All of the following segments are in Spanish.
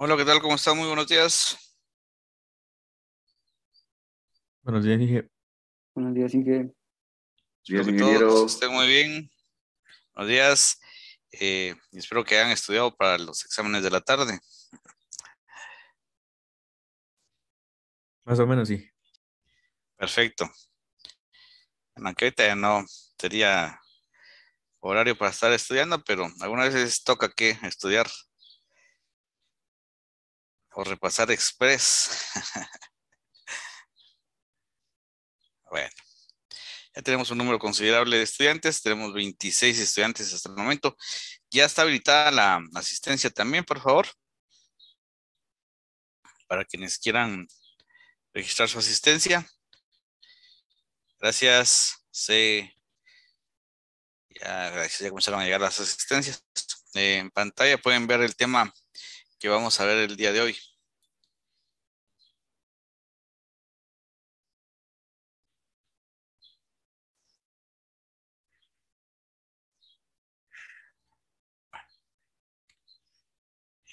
Hola, ¿qué tal? ¿Cómo están? Muy buenos días. Buenos días, Inge. Buenos días, Inge. Espero que todos estén muy bien. Buenos días. Eh, espero que hayan estudiado para los exámenes de la tarde. Más o menos, sí. Perfecto. Bueno, que ahorita ya no sería horario para estar estudiando, pero algunas veces toca que estudiar o repasar express. bueno, ya tenemos un número considerable de estudiantes, tenemos 26 estudiantes hasta el momento. Ya está habilitada la asistencia también, por favor. Para quienes quieran registrar su asistencia. Gracias. Ya, gracias, comenzaron a llegar las asistencias. en pantalla pueden ver el tema que vamos a ver el día de hoy.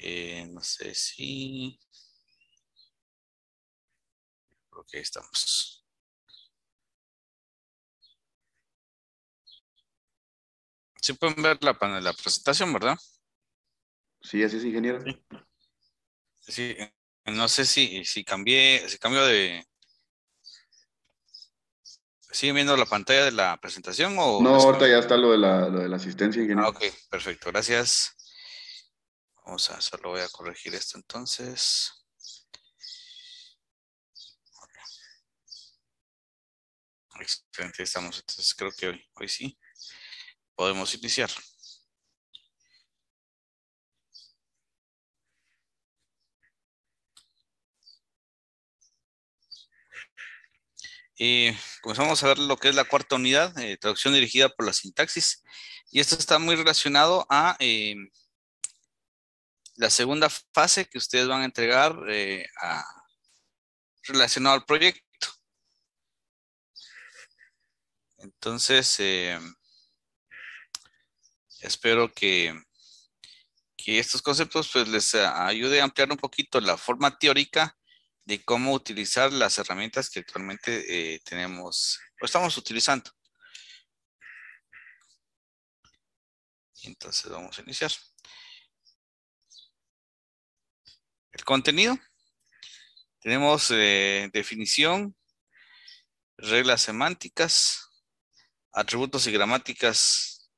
Eh, no sé si... Creo que estamos. si pueden ver la, la presentación, ¿verdad? Sí, así es, ingeniero. Sí. No sé si, si cambié, si cambio de... ¿Siguen viendo la pantalla de la presentación o...? No, ahorita ya está lo de la, de la asistencia, ingeniero. Ah, ok, perfecto, gracias. Vamos a solo voy a corregir esto entonces. Excelente, estamos. Entonces creo que hoy, sí podemos iniciar. Eh, comenzamos a ver lo que es la cuarta unidad, eh, traducción dirigida por la sintaxis. Y esto está muy relacionado a eh, la segunda fase que ustedes van a entregar eh, relacionado al proyecto. Entonces, eh, espero que, estos conceptos pues, les eh, ayude a ampliar un poquito la forma teórica de cómo utilizar las herramientas que actualmente tenemos o estamos utilizando. Entonces vamos a iniciar. el contenido. Tenemos eh, definición, reglas semánticas, atributos y gramáticas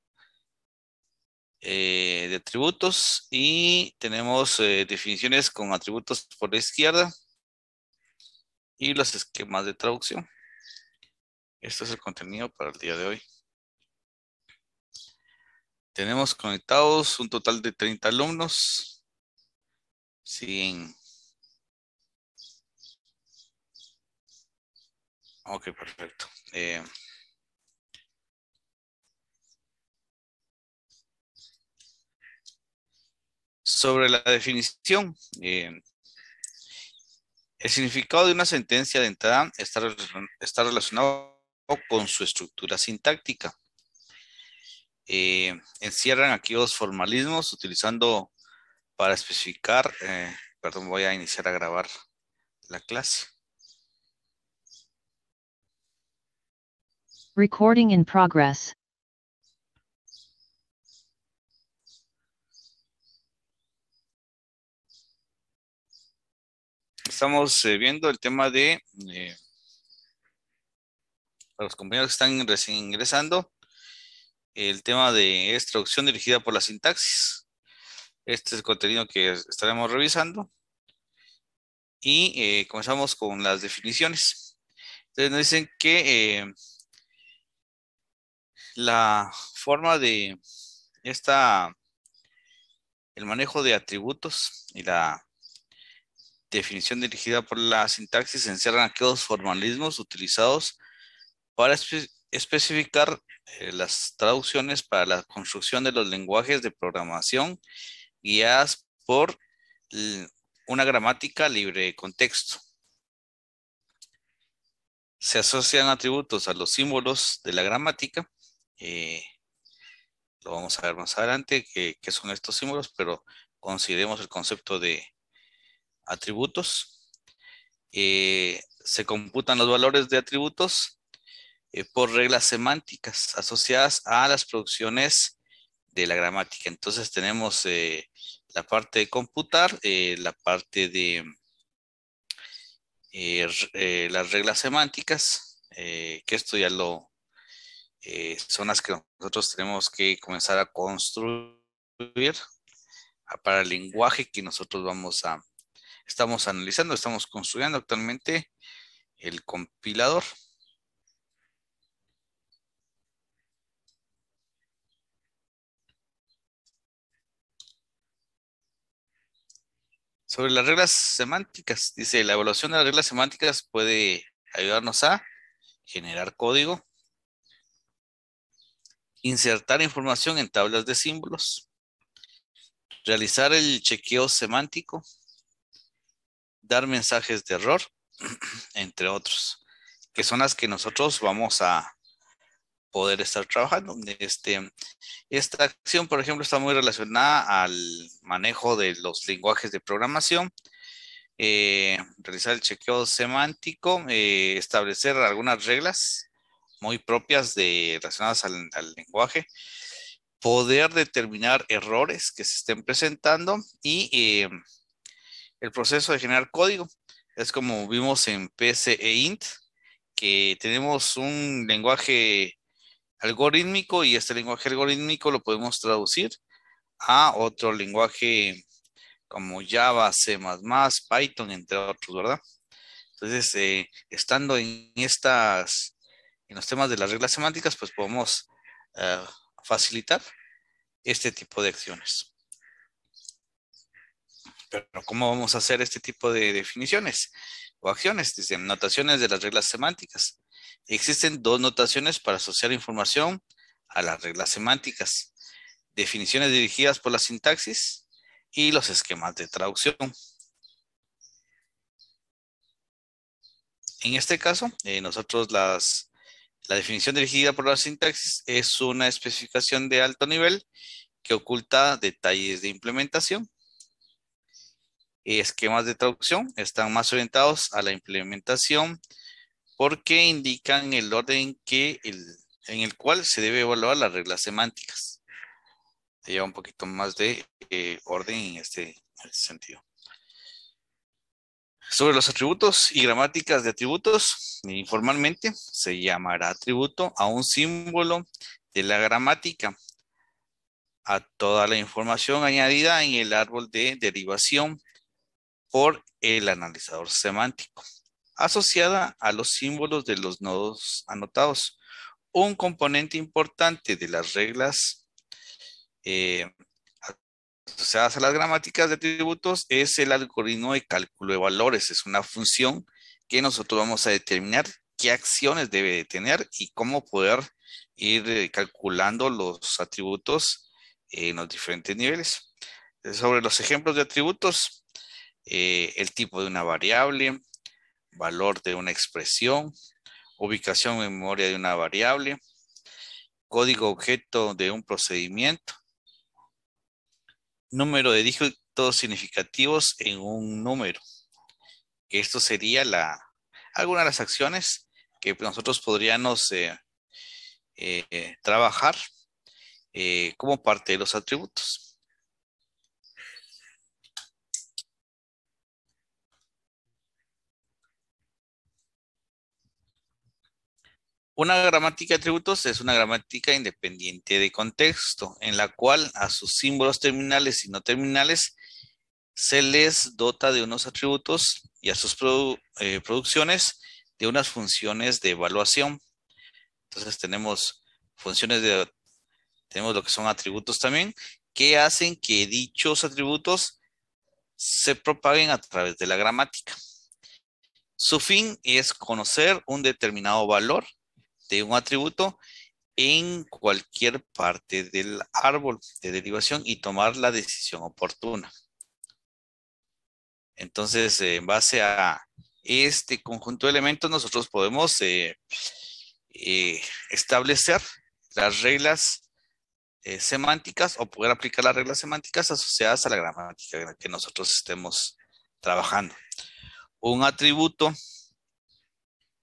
eh, de atributos y tenemos eh, definiciones con atributos por la izquierda y los esquemas de traducción. Este es el contenido para el día de hoy. Tenemos conectados un total de 30 alumnos. Sí. Ok, perfecto. Eh, sobre la definición, eh, el significado de una sentencia de entrada está, está relacionado con su estructura sintáctica. Eh, encierran aquí los formalismos utilizando para especificar, eh, perdón, voy a iniciar a grabar la clase. Recording in progress. Estamos eh, viendo el tema de eh, los compañeros que están recién ingresando, el tema de extracción dirigida por la sintaxis. Este es el contenido que estaremos revisando. Y eh, comenzamos con las definiciones. Entonces nos dicen que eh, la forma de esta, el manejo de atributos y la definición dirigida por la sintaxis encierran aquellos formalismos utilizados para especificar eh, las traducciones para la construcción de los lenguajes de programación guiadas por una gramática libre de contexto. Se asocian atributos a los símbolos de la gramática. Eh, lo vamos a ver más adelante, qué son estos símbolos, pero consideremos el concepto de atributos. Eh, se computan los valores de atributos eh, por reglas semánticas asociadas a las producciones de la gramática. Entonces tenemos eh, la parte de computar, eh, la parte de eh, las reglas semánticas, que esto ya lo son las que nosotros tenemos que comenzar a construir ah, para el lenguaje que nosotros vamos a, estamos analizando, estamos construyendo actualmente el compilador. Sobre las reglas semánticas, dice, la evaluación de las reglas semánticas puede ayudarnos a generar código, insertar información en tablas de símbolos, realizar el chequeo semántico, dar mensajes de error, entre otros, que son las que nosotros vamos a, poder estar trabajando. Este, esta acción, por ejemplo, está muy relacionada al manejo de los lenguajes de programación, eh, realizar el chequeo semántico, eh, establecer algunas reglas muy propias de, relacionadas al, lenguaje, poder determinar errores que se estén presentando y eh, el proceso de generar código. Es como vimos en PC e INT, que tenemos un lenguaje algorítmico y este lenguaje algorítmico lo podemos traducir a otro lenguaje como Java, C++, Python, entre otros, ¿verdad? Entonces, eh, estando en estas, en los temas de las reglas semánticas, pues podemos eh, facilitar este tipo de acciones. Pero, ¿cómo vamos a hacer este tipo de definiciones o acciones? Dicen, notaciones de las reglas semánticas. Existen dos notaciones para asociar información a las reglas semánticas, definiciones dirigidas por la sintaxis y los esquemas de traducción. En este caso, eh, nosotros la definición dirigida por la sintaxis es una especificación de alto nivel que oculta detalles de implementación. Esquemas de traducción están más orientados a la implementación porque indican el orden en el cual se debe evaluar las reglas semánticas. lleva un poquito más de eh, orden este, en este sentido. Sobre los atributos y gramáticas de atributos, informalmente se llamará atributo a un símbolo de la gramática, a toda la información añadida en el árbol de derivación por el analizador semántico asociada a los símbolos de los nodos anotados. Un componente importante de las reglas eh, asociadas a las gramáticas de atributos es el algoritmo de cálculo de valores. Es una función que nosotros vamos a determinar qué acciones debe tener y cómo poder ir eh, calculando los atributos en los diferentes niveles. Sobre los ejemplos de atributos, eh, el tipo de una variable, valor de una expresión, ubicación en memoria de una variable, código objeto de un procedimiento, número de dígitos significativos en un número. Esto sería la, alguna de las acciones que nosotros podríamos eh, eh, trabajar eh, como parte de los atributos. Una gramática de atributos es una gramática independiente de contexto, en la cual a sus símbolos terminales y no terminales se les dota de unos atributos y a sus eh, producciones de unas funciones de evaluación. Entonces tenemos funciones de, tenemos lo que son atributos también, que hacen que dichos atributos se propaguen a través de la gramática. Su fin es conocer un determinado valor de un atributo en cualquier parte del árbol de derivación y tomar la decisión oportuna. Entonces, eh, en base a este conjunto de elementos, nosotros podemos eh, eh, establecer las reglas semánticas o poder aplicar las reglas semánticas asociadas a la gramática que nosotros estemos trabajando. Un atributo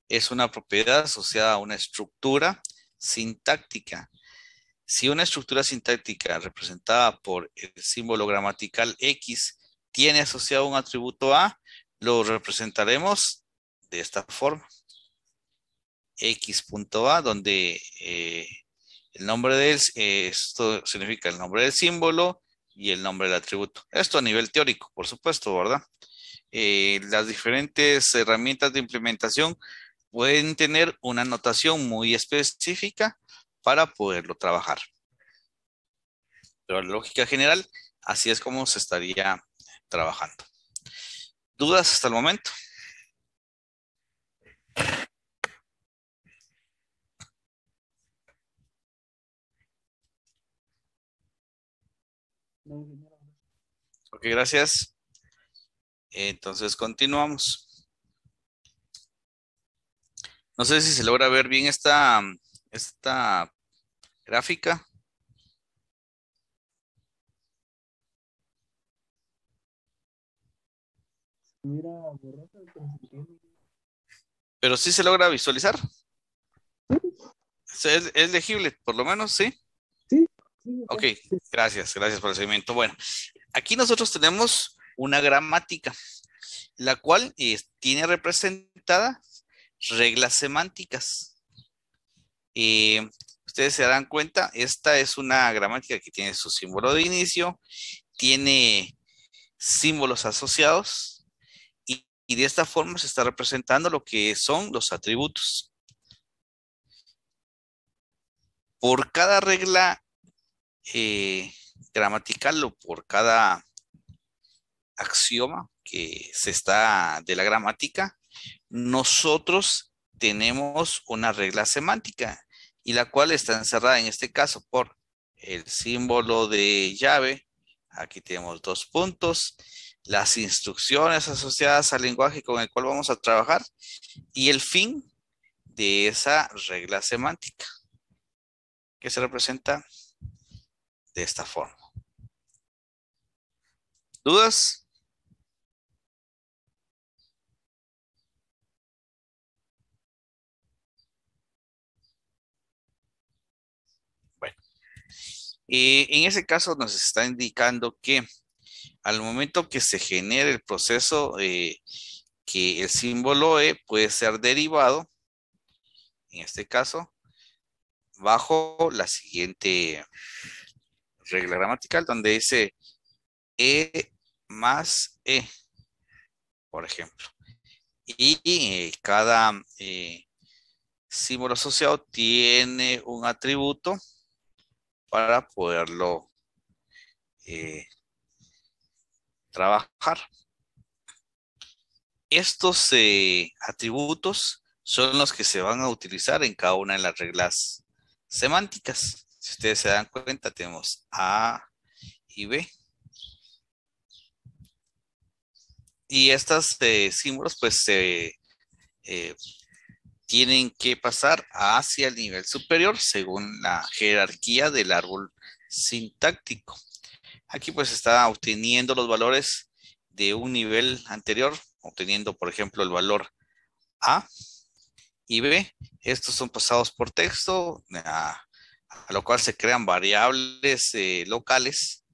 es una propiedad asociada a una estructura sintáctica. Si una estructura sintáctica representada por el símbolo gramatical X tiene asociado un atributo A, lo representaremos de esta forma. X.A, donde eh, el nombre de eh, esto significa el nombre del símbolo y el nombre del atributo. Esto a nivel teórico, por supuesto, ¿verdad? Eh, las diferentes herramientas de implementación pueden tener una anotación muy específica para poderlo trabajar. Pero la lógica general, así es como se estaría trabajando. ¿Dudas hasta el momento? Ok, gracias. Entonces continuamos. No sé si se logra ver bien esta, mm, esta gráfica. pero sí se logra visualizar. ¿Es, legible, por lo menos, ¿sí? Sí. ok, gracias, gracias por el seguimiento. Bueno, aquí nosotros tenemos una gramática, la cual eh, tiene representada reglas semánticas. ustedes se darán cuenta, esta es una gramática que tiene su símbolo de inicio, tiene símbolos asociados y, de esta forma se está representando lo que son los atributos. Por cada regla eh, gramatical o por cada axioma que se está de la gramática, nosotros tenemos una regla semántica y la cual está encerrada en este caso por el símbolo de llave. Aquí tenemos dos puntos, las instrucciones asociadas al lenguaje con el cual vamos a trabajar y el fin de esa regla semántica que se representa de esta forma. ¿Dudas? Eh, en ese caso nos está indicando que al momento que se genere el proceso, eh, que el símbolo E puede ser derivado, en este caso, bajo la siguiente regla gramatical donde dice E más E, por ejemplo. Y, eh, cada símbolo asociado tiene un atributo para poderlo eh, trabajar. Estos eh, atributos son los que se van a utilizar en cada una de las reglas semánticas. Si ustedes se dan cuenta, tenemos A y B. Y estos eh, símbolos pues se tienen que pasar hacia el nivel superior según la jerarquía del árbol sintáctico. Aquí pues está obteniendo los valores de un nivel anterior, obteniendo por ejemplo el valor A y B. Estos son pasados por texto, a, lo cual se crean variables eh, locales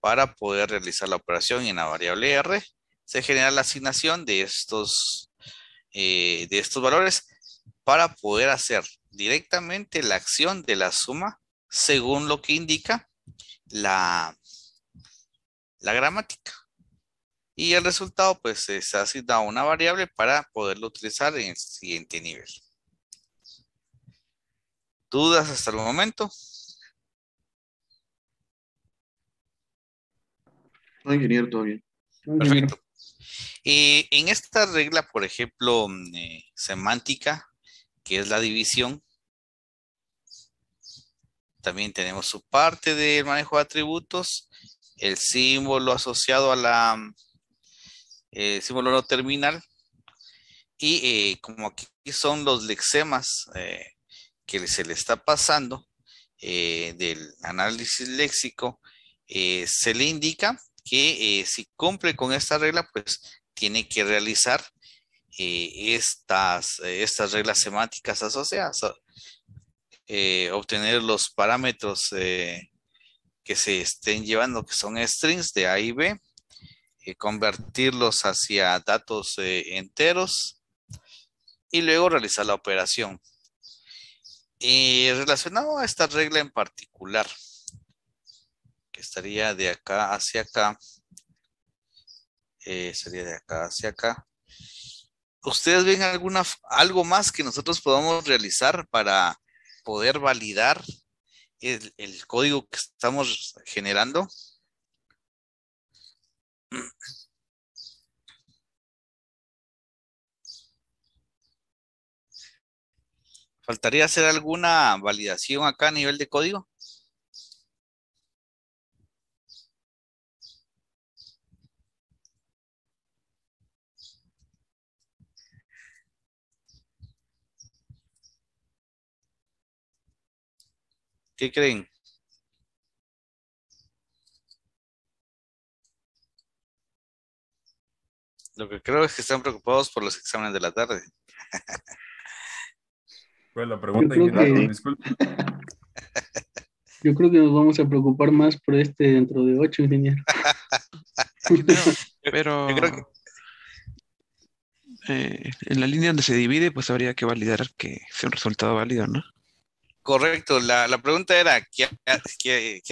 para poder realizar la operación y en la variable R se genera la asignación de estos eh, de estos valores para poder hacer directamente la acción de la suma según lo que indica la, la gramática. Y el resultado pues se asigna una variable para poderlo utilizar en el siguiente nivel. ¿Dudas hasta el momento? No, ingeniero, todo bien. Perfecto. Eh, en esta regla, por ejemplo, mm, eh, semántica, que es la división, también tenemos su parte del manejo de atributos, el símbolo asociado a la mm, el símbolo no terminal y eh, como aquí son los lexemas que se le está pasando del análisis léxico, se le indica que si cumple con esta regla, pues tiene que realizar eh, estas, eh, estas reglas semánticas asociadas, eh, obtener los parámetros que se estén llevando, que son strings de A y B, convertirlos hacia datos enteros y luego realizar la operación. Y relacionado a esta regla en particular, que estaría de acá hacia acá, eh, sería de acá hacia acá. ¿Ustedes ven alguna, algo más que nosotros podamos realizar para poder validar el, el código que estamos generando? ¿Faltaría hacer alguna validación acá a nivel de código? ¿Qué creen? Lo que creo es que están preocupados por los exámenes de la tarde. Pues la pregunta, yo creo, que, yo creo que nos vamos a preocupar más por este dentro de ocho, líneas. Pero, eh, en la línea donde se divide, pues habría que validar que sea un resultado válido, ¿no? Correcto, la, pregunta era, ¿qué,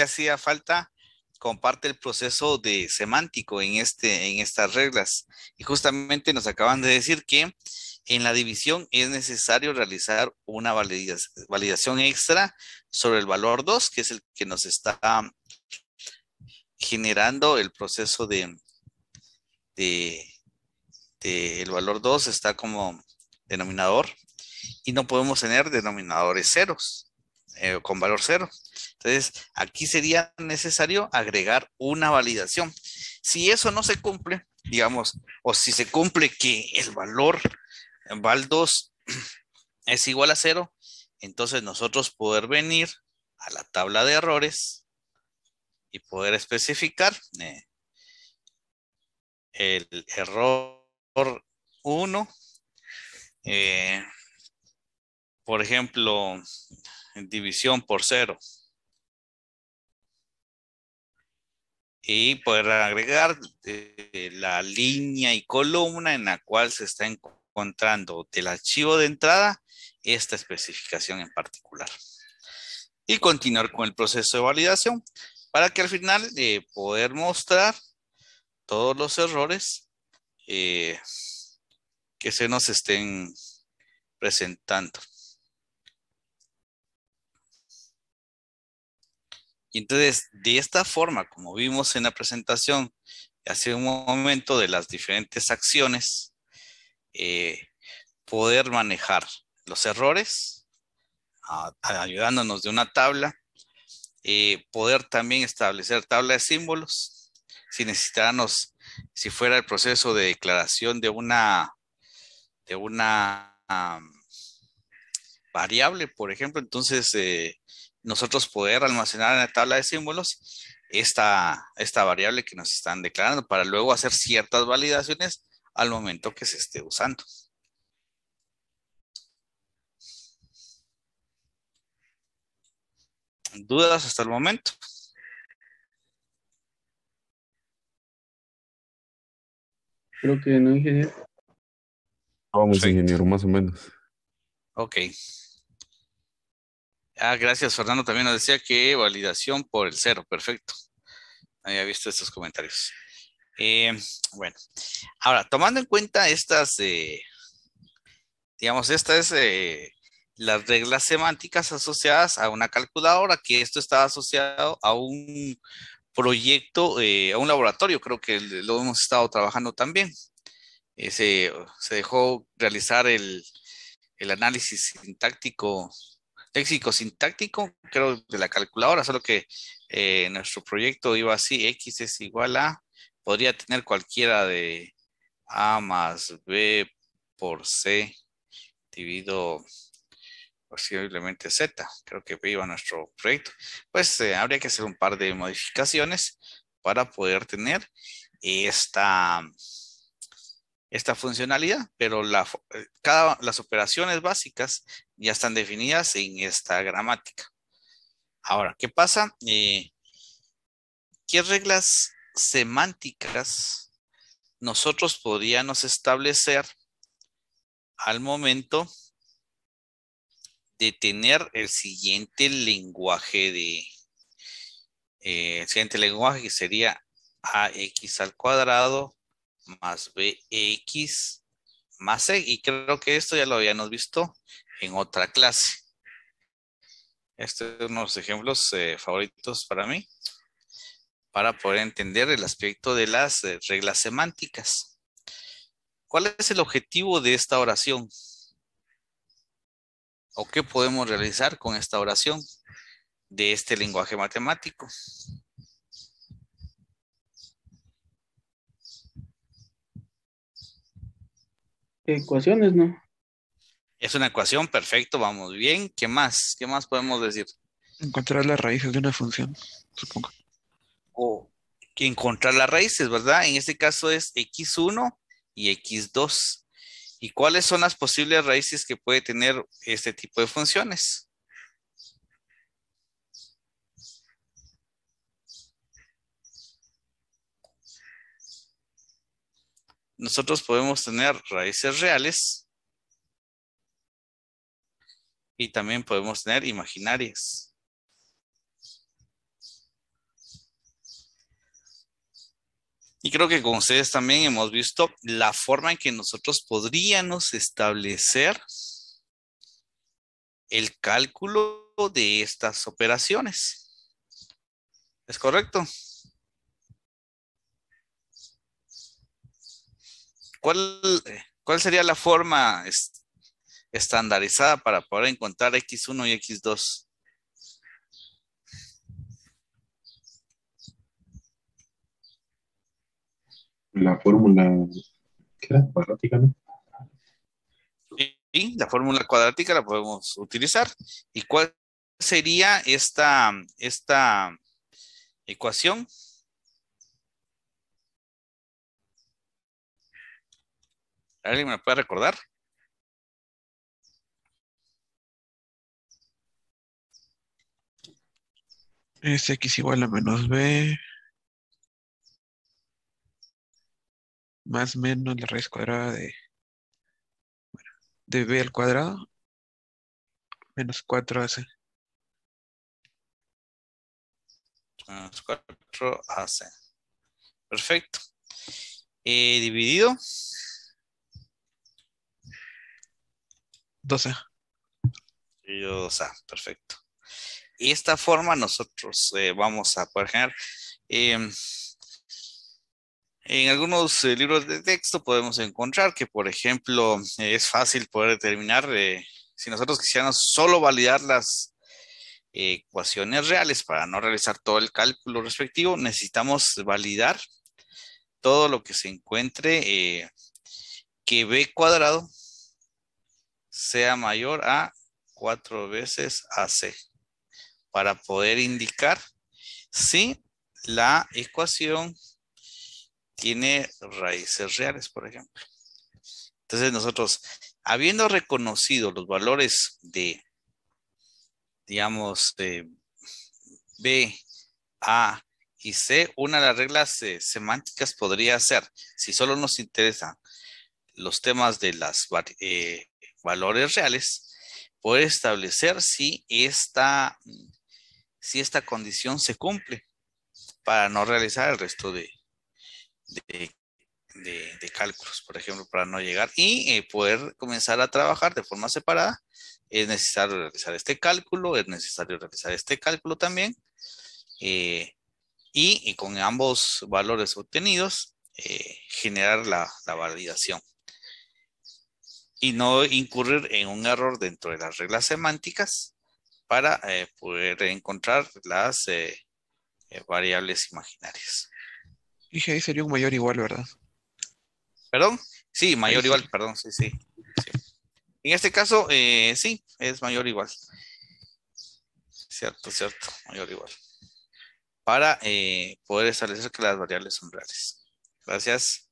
hacía falta? Comparte el proceso de semántico en, este, en estas reglas. Y justamente nos acaban de decir que en la división es necesario realizar una validación extra sobre el valor 2, que es el que nos está generando el proceso de, de el valor 2 está como denominador y no podemos tener denominadores ceros. Eh, con valor cero. Entonces, aquí sería necesario agregar una validación. Si eso no se cumple, digamos, o si se cumple que el valor val 2 es igual a cero, entonces nosotros poder venir a la tabla de errores y poder especificar eh, el error 1. Eh, por ejemplo, división por cero. Y poder agregar eh, la línea y columna en la cual se está encontrando del archivo de entrada esta especificación en particular. Y continuar con el proceso de validación para que al final eh, poder mostrar todos los errores eh, que se nos estén presentando. Y entonces, de esta forma, como vimos en la presentación hace un momento de las diferentes acciones, eh, poder manejar los errores, ayudándonos de una tabla, eh, poder también establecer tabla de símbolos, si necesitáramos, si fuera el proceso de declaración de una, de una variable, por ejemplo, entonces eh, nosotros poder almacenar en la tabla de símbolos esta, esta variable que nos están declarando para luego hacer ciertas validaciones al momento que se esté usando. ¿Dudas hasta el momento? Creo que no, ingeniero. Vamos, ingeniero, más o menos. Ok. Ah, gracias, Fernando. También nos decía que validación por el cero. Perfecto. Había visto estos comentarios. Eh, bueno, ahora, tomando en cuenta estas, eh, digamos, estas, eh, las reglas semánticas asociadas a una calculadora, que esto está asociado a un proyecto, eh, a un laboratorio, creo que lo hemos estado trabajando también. Se, dejó realizar el, el análisis sintáctico léxico sintáctico, creo, de la calculadora, solo que eh, nuestro proyecto iba así, X es igual a, podría tener cualquiera de A más B por C dividido posiblemente Z, creo que iba nuestro proyecto. Pues eh, habría que hacer un par de modificaciones para poder tener esta esta funcionalidad, pero eh, las operaciones básicas ya están definidas en esta gramática. Ahora, ¿qué pasa? Eh, ¿Qué reglas semánticas nosotros podríamos establecer al momento de tener el siguiente lenguaje de eh, el siguiente lenguaje que sería ax al cuadrado más bx más c. Y creo que esto ya lo habíamos visto en otra clase. Estos son los ejemplos eh, favoritos para mí, para poder entender el aspecto de las eh, reglas semánticas. ¿Cuál es el objetivo de esta oración? ¿O qué podemos realizar con esta oración de este lenguaje matemático? Ecuaciones, ¿no? Es una ecuación, perfecto, vamos bien. ¿Qué más? ¿Qué más podemos decir? Encontrar las raíces de una función, supongo. O encontrar las raíces, ¿verdad? En este caso es x1 y x2. ¿Y cuáles son las posibles raíces que puede tener este tipo de funciones? nosotros podemos tener raíces reales y también podemos tener imaginarias. Y creo que con ustedes también hemos visto la forma en que nosotros podríamos establecer el cálculo de estas operaciones. ¿Es correcto? ¿cuál, sería la forma estandarizada para poder encontrar X1 y X2? La fórmula, Cuadrática, ¿no? Sí, la fórmula cuadrática la podemos utilizar. ¿Y cuál sería esta, esta ecuación? ¿Alguien me puede recordar? Este es x igual a menos b. Más menos la raíz cuadrada de, de b al cuadrado. Menos 4ac. Menos 4ac. Perfecto. Eh, dividido. Entonces, perfecto. Y esta forma nosotros eh, vamos a poder generar. Em, en algunos eh, libros de texto podemos encontrar que, por ejemplo, es fácil poder determinar eh, si nosotros quisiéramos solo validar las ecuaciones reales para no realizar todo el cálculo respectivo, necesitamos validar todo lo que se encuentre que b cuadrado sea mayor a cuatro veces C. para poder indicar si la ecuación tiene raíces reales, por ejemplo. Entonces nosotros, habiendo reconocido los valores de, digamos, de B, A y C, una de las reglas eh, semánticas podría ser, si solo nos interesan los temas de las eh, valores reales, poder establecer si esta, si esta condición se cumple para no realizar el resto de, de, cálculos, por ejemplo, para no llegar y eh, poder comenzar a trabajar de forma separada. Es necesario realizar este cálculo, es necesario realizar este cálculo también. Eh, y, con ambos valores obtenidos, eh, generar la validación y no incurrir en un error dentro de las reglas semánticas para eh, poder encontrar las eh, eh, variables imaginarias. Dije, ahí sería un mayor igual, ¿verdad? ¿Perdón? Sí, mayor igual, perdón, sí, sí. En este caso, sí, es mayor igual. Cierto, cierto, mayor igual. Para poder establecer que las variables son reales. Gracias.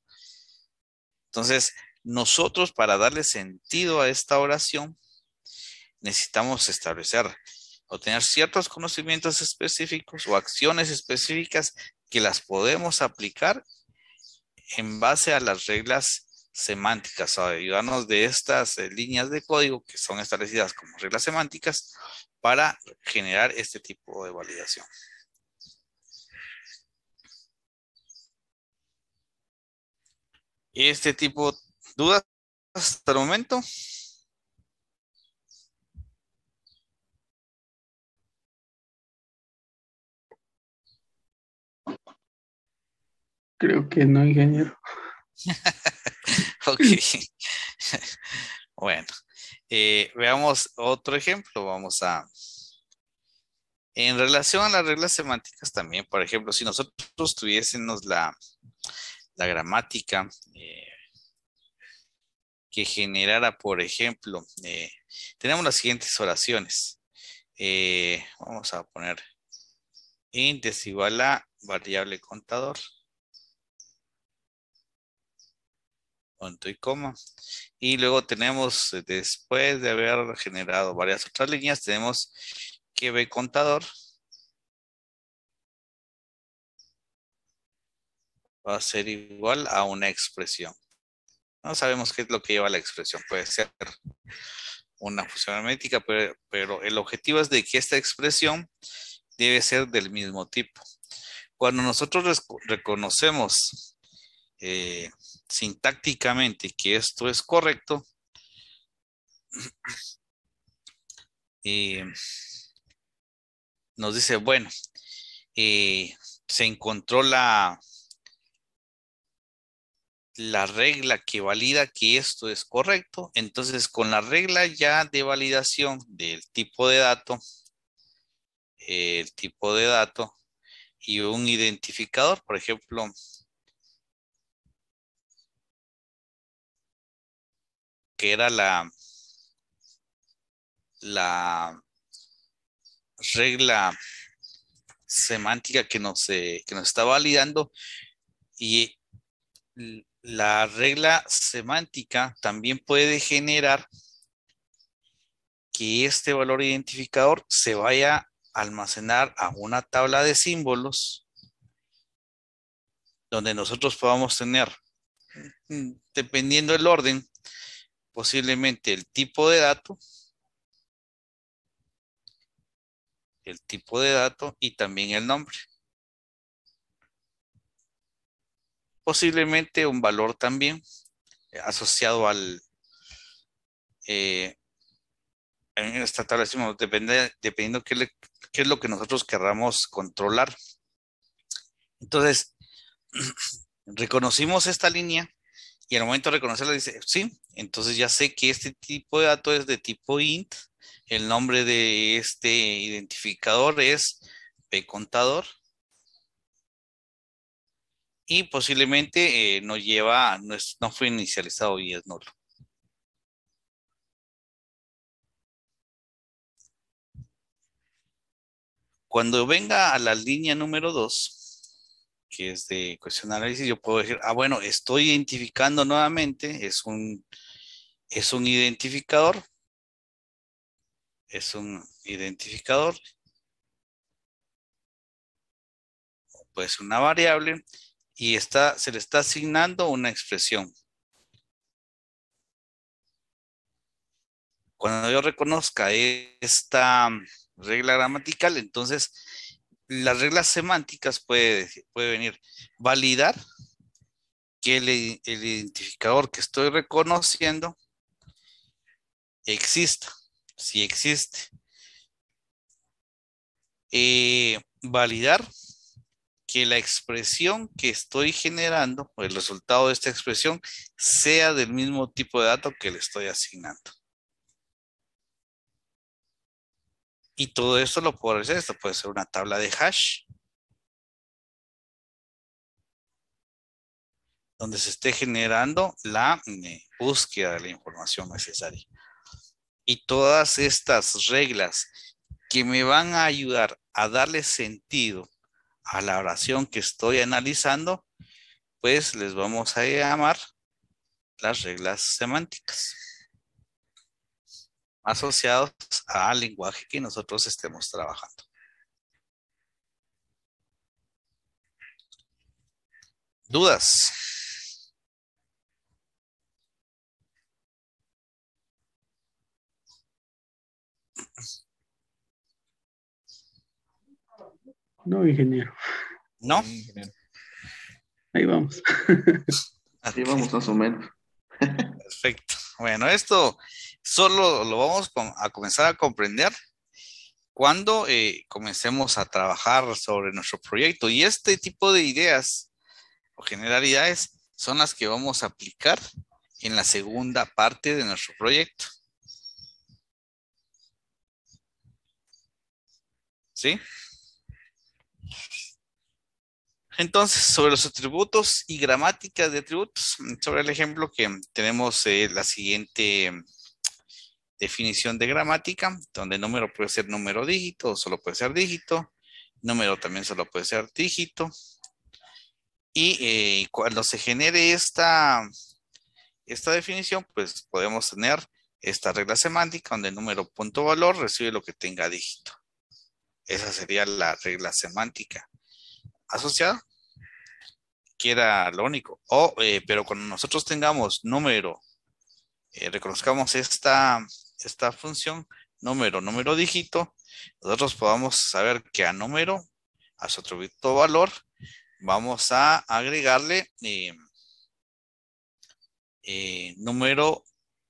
Entonces, nosotros para darle sentido a esta oración necesitamos establecer o tener ciertos conocimientos específicos o acciones específicas que las podemos aplicar en base a las reglas semánticas, o ayudarnos de estas eh, líneas de código que son establecidas como reglas semánticas para generar este tipo de validación. Este tipo ¿Dudas hasta el momento? Creo que no, ingeniero. ok. bueno, eh, veamos otro ejemplo. Vamos a... En relación a las reglas semánticas también, por ejemplo, si nosotros tuviésemos la, la gramática, eh, que generara, por ejemplo, eh, tenemos las siguientes oraciones. Eh, vamos a poner índice igual a variable contador. Punto y coma. Y luego tenemos, eh, después de haber generado varias otras líneas, tenemos que B contador. Va a ser igual a una expresión. No sabemos qué es lo que lleva la expresión. Puede ser una función hermética, pero, el objetivo es de que esta expresión debe ser del mismo tipo. Cuando nosotros reconocemos eh, sintácticamente que esto es correcto, eh, nos dice, bueno, eh, se encontró la, la regla que valida que esto es correcto, entonces con la regla ya de validación del tipo de dato, el tipo de dato y un identificador, por ejemplo, que era la, la regla semántica que nos, que nos está validando y la regla semántica también puede generar que este valor identificador se vaya a almacenar a una tabla de símbolos donde nosotros podamos tener, mm, dependiendo del orden, posiblemente el tipo de dato, el tipo de dato y también el nombre. posiblemente un valor también eh, asociado al... Eh, en esta tabla decimos, depende, dependiendo qué, qué es lo que nosotros querramos controlar. Entonces, reconocimos esta línea y al momento de reconocerla dice, sí, entonces ya sé que este tipo de dato es de tipo int, el nombre de este identificador es p contador y posiblemente eh, no lleva, no, no fue inicializado y es nulo. Cuando venga a la línea número 2, que es de cuestión análisis, yo puedo decir, ah, bueno, estoy identificando nuevamente, es un, es un identificador, es un identificador, puede ser una variable, y está, se le está asignando una expresión. Cuando yo reconozca esta regla gramatical, entonces las reglas semánticas puede, puede venir validar que el, identificador que estoy reconociendo exista, si existe. Eh, validar que la expresión que estoy generando o el resultado de esta expresión sea del mismo tipo de dato que le estoy asignando. Y todo esto lo puedo hacer, esto puede ser una tabla de hash, donde se esté generando la eh, búsqueda de la información necesaria. Y todas estas reglas que me van a ayudar a darle sentido a la oración que estoy analizando, pues les vamos a llamar las reglas semánticas asociados al lenguaje que nosotros estemos trabajando. ¿Dudas? No, ingeniero. ¿No? Ahí vamos. Así ah, vamos más o menos. Perfecto. Bueno, esto solo lo vamos a comenzar a comprender cuando eh, comencemos a trabajar sobre nuestro proyecto. Y este tipo de ideas o generalidades son las que vamos a aplicar en la segunda parte de nuestro proyecto. ¿Sí? Entonces, sobre los atributos y gramáticas de atributos, sobre el ejemplo que tenemos eh, la siguiente definición de gramática, donde número puede ser número dígito, solo puede ser dígito, número también solo puede ser dígito, eh, y cuando se genere esta, esta definición, pues podemos tener esta regla semántica donde el número punto valor recibe lo que tenga dígito. Esa sería la regla semántica asociada, era lo único. Eh, pero cuando nosotros tengamos número, eh, reconozcamos esta, esta función, número, número dígito, nosotros podamos saber que a número, a su atributo valor, vamos a agregarle eh, número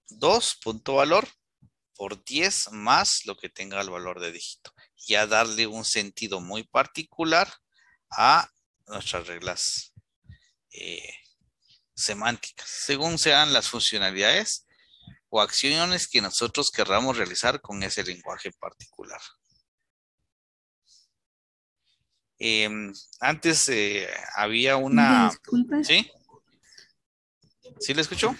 2 punto valor por 10 más lo que tenga el valor de dígito ya darle un sentido muy particular a nuestras reglas eh, semánticas, según sean las funcionalidades o acciones que nosotros querramos realizar con ese lenguaje particular. Em, antes eh, había una... ¿Sí? ¿Sí le escuchó?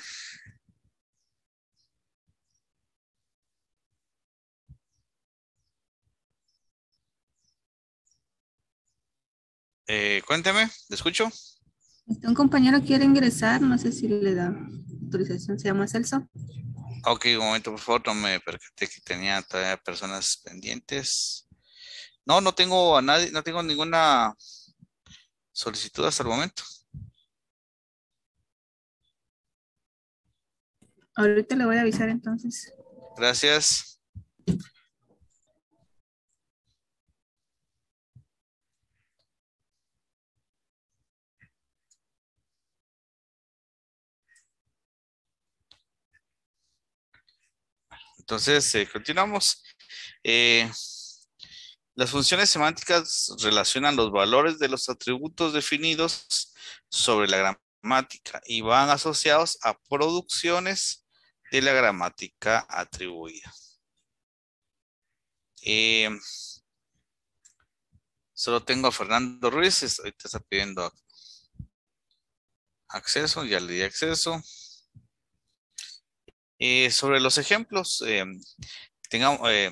Eh, cuénteme, ¿le escucho? Este, un compañero quiere ingresar, no sé si le da autorización, se llama Celso. Ok, un momento, por favor, no me percaté que tenía todavía personas pendientes. No, no tengo a nadie, no tengo ninguna solicitud hasta el momento. Ahorita le voy a avisar entonces. Gracias. Entonces, eh, continuamos. Eh, las funciones semánticas relacionan los valores de los atributos definidos sobre la gramática y van asociados a producciones de la gramática atribuida. Eh, solo tengo a Fernando Ruiz, ahorita está pidiendo acceso, ya le di acceso. Eh, sobre los ejemplos, eh, tengamos eh,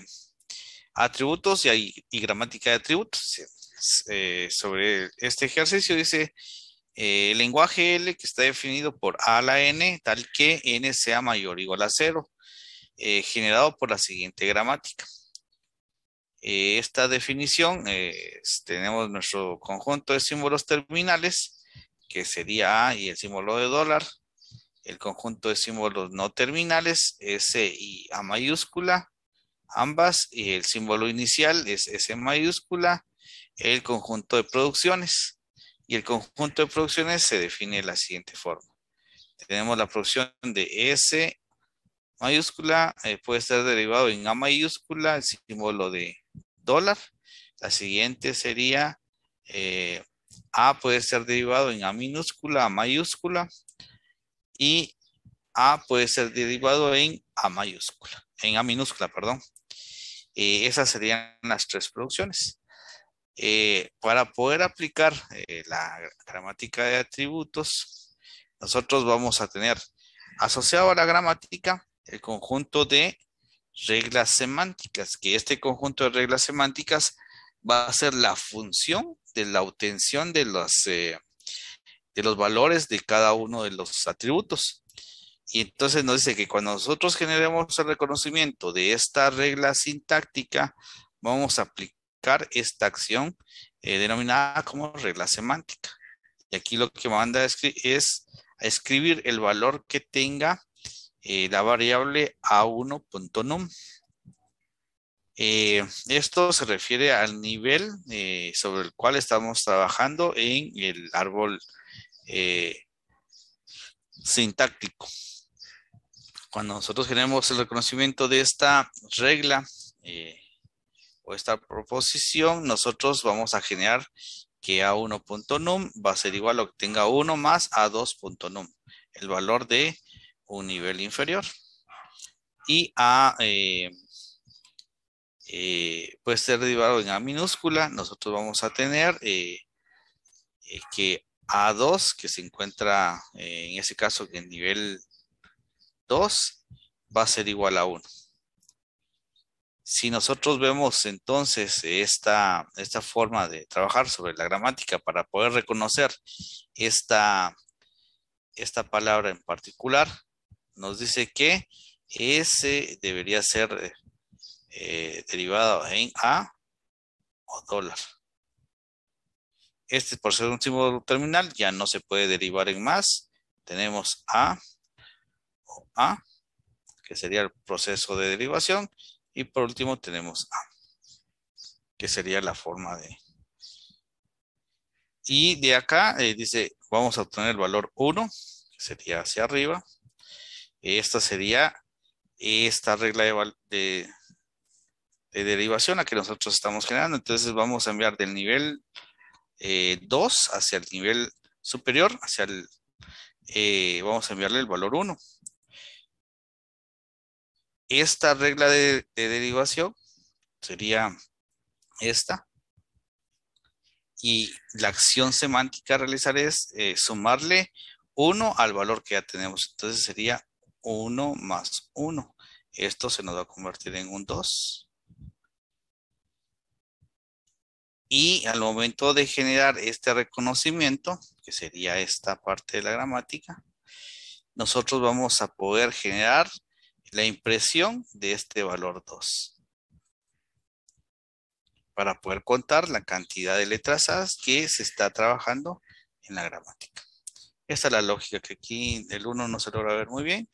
atributos y, gramática de atributos. sobre este ejercicio dice el lenguaje L que está definido por A a la N tal que N sea mayor o igual a cero, generado por la siguiente gramática esta definición, tenemos nuestro conjunto de símbolos terminales, que sería A y el símbolo de dólar, el conjunto de símbolos no terminales, S y A mayúscula, ambas, y el símbolo inicial es S mayúscula, el conjunto de producciones. Y el conjunto de producciones se define de la siguiente forma. Tenemos la producción de S mayúscula, eh, puede ser derivado en A mayúscula, el símbolo de dólar. La siguiente sería eh, A puede ser derivado en A minúscula, A mayúscula, y A puede ser derivado en A mayúscula, en A minúscula, perdón. Eh, esas serían las tres producciones. Eh, para poder aplicar eh, la gramática de atributos, nosotros vamos a tener asociado a la gramática el conjunto de reglas semánticas, que este conjunto de reglas semánticas va a ser la función de la obtención de las, de los valores de cada uno de los atributos. Y entonces nos dice que cuando nosotros generemos el reconocimiento de esta regla sintáctica, vamos a aplicar esta acción eh, denominada como regla semántica. Y aquí lo que manda a es escribir el valor que tenga eh, la variable a1.num. Eh, esto se refiere al nivel eh, sobre el cual estamos trabajando en el árbol eh, sintáctico. Cuando nosotros generamos el reconocimiento de esta regla o esta proposición, nosotros vamos a generar que A1.num va a ser igual a que tenga 1 más A2.num, el valor de un nivel inferior. Y A... Eh, puede ser derivado en A minúscula, nosotros vamos a tener eh, eh, que A2, que se encuentra en ese caso en nivel 2, va a ser igual a 1. Si nosotros vemos entonces esta, esta forma de trabajar sobre la gramática para poder reconocer esta, esta palabra en particular, nos dice que S debería ser eh, derivado en A o dólar. Este, por ser un símbolo terminal, ya no se puede derivar en más. Tenemos A o A, que sería el proceso de derivación. Y por último tenemos A, que sería la forma de... Y de acá eh, dice, vamos a obtener el valor 1, que sería hacia arriba. Esta sería esta regla de, de de derivación a que nosotros estamos generando. Entonces vamos a enviar del nivel 2 eh, hacia el nivel superior, hacia el, eh, vamos a enviarle el valor 1. Esta regla de, derivación sería esta. Y la acción semántica a realizar es eh, sumarle 1 al valor que ya tenemos. Entonces sería 1 más 1. Esto se nos va a convertir en un 2. Y al momento de generar este reconocimiento, que sería esta parte de la gramática, nosotros vamos a poder generar la impresión de este valor 2 para poder contar la cantidad de letras A que se está trabajando en la gramática. Esta es la lógica que aquí el 1 no se logra ver muy bien,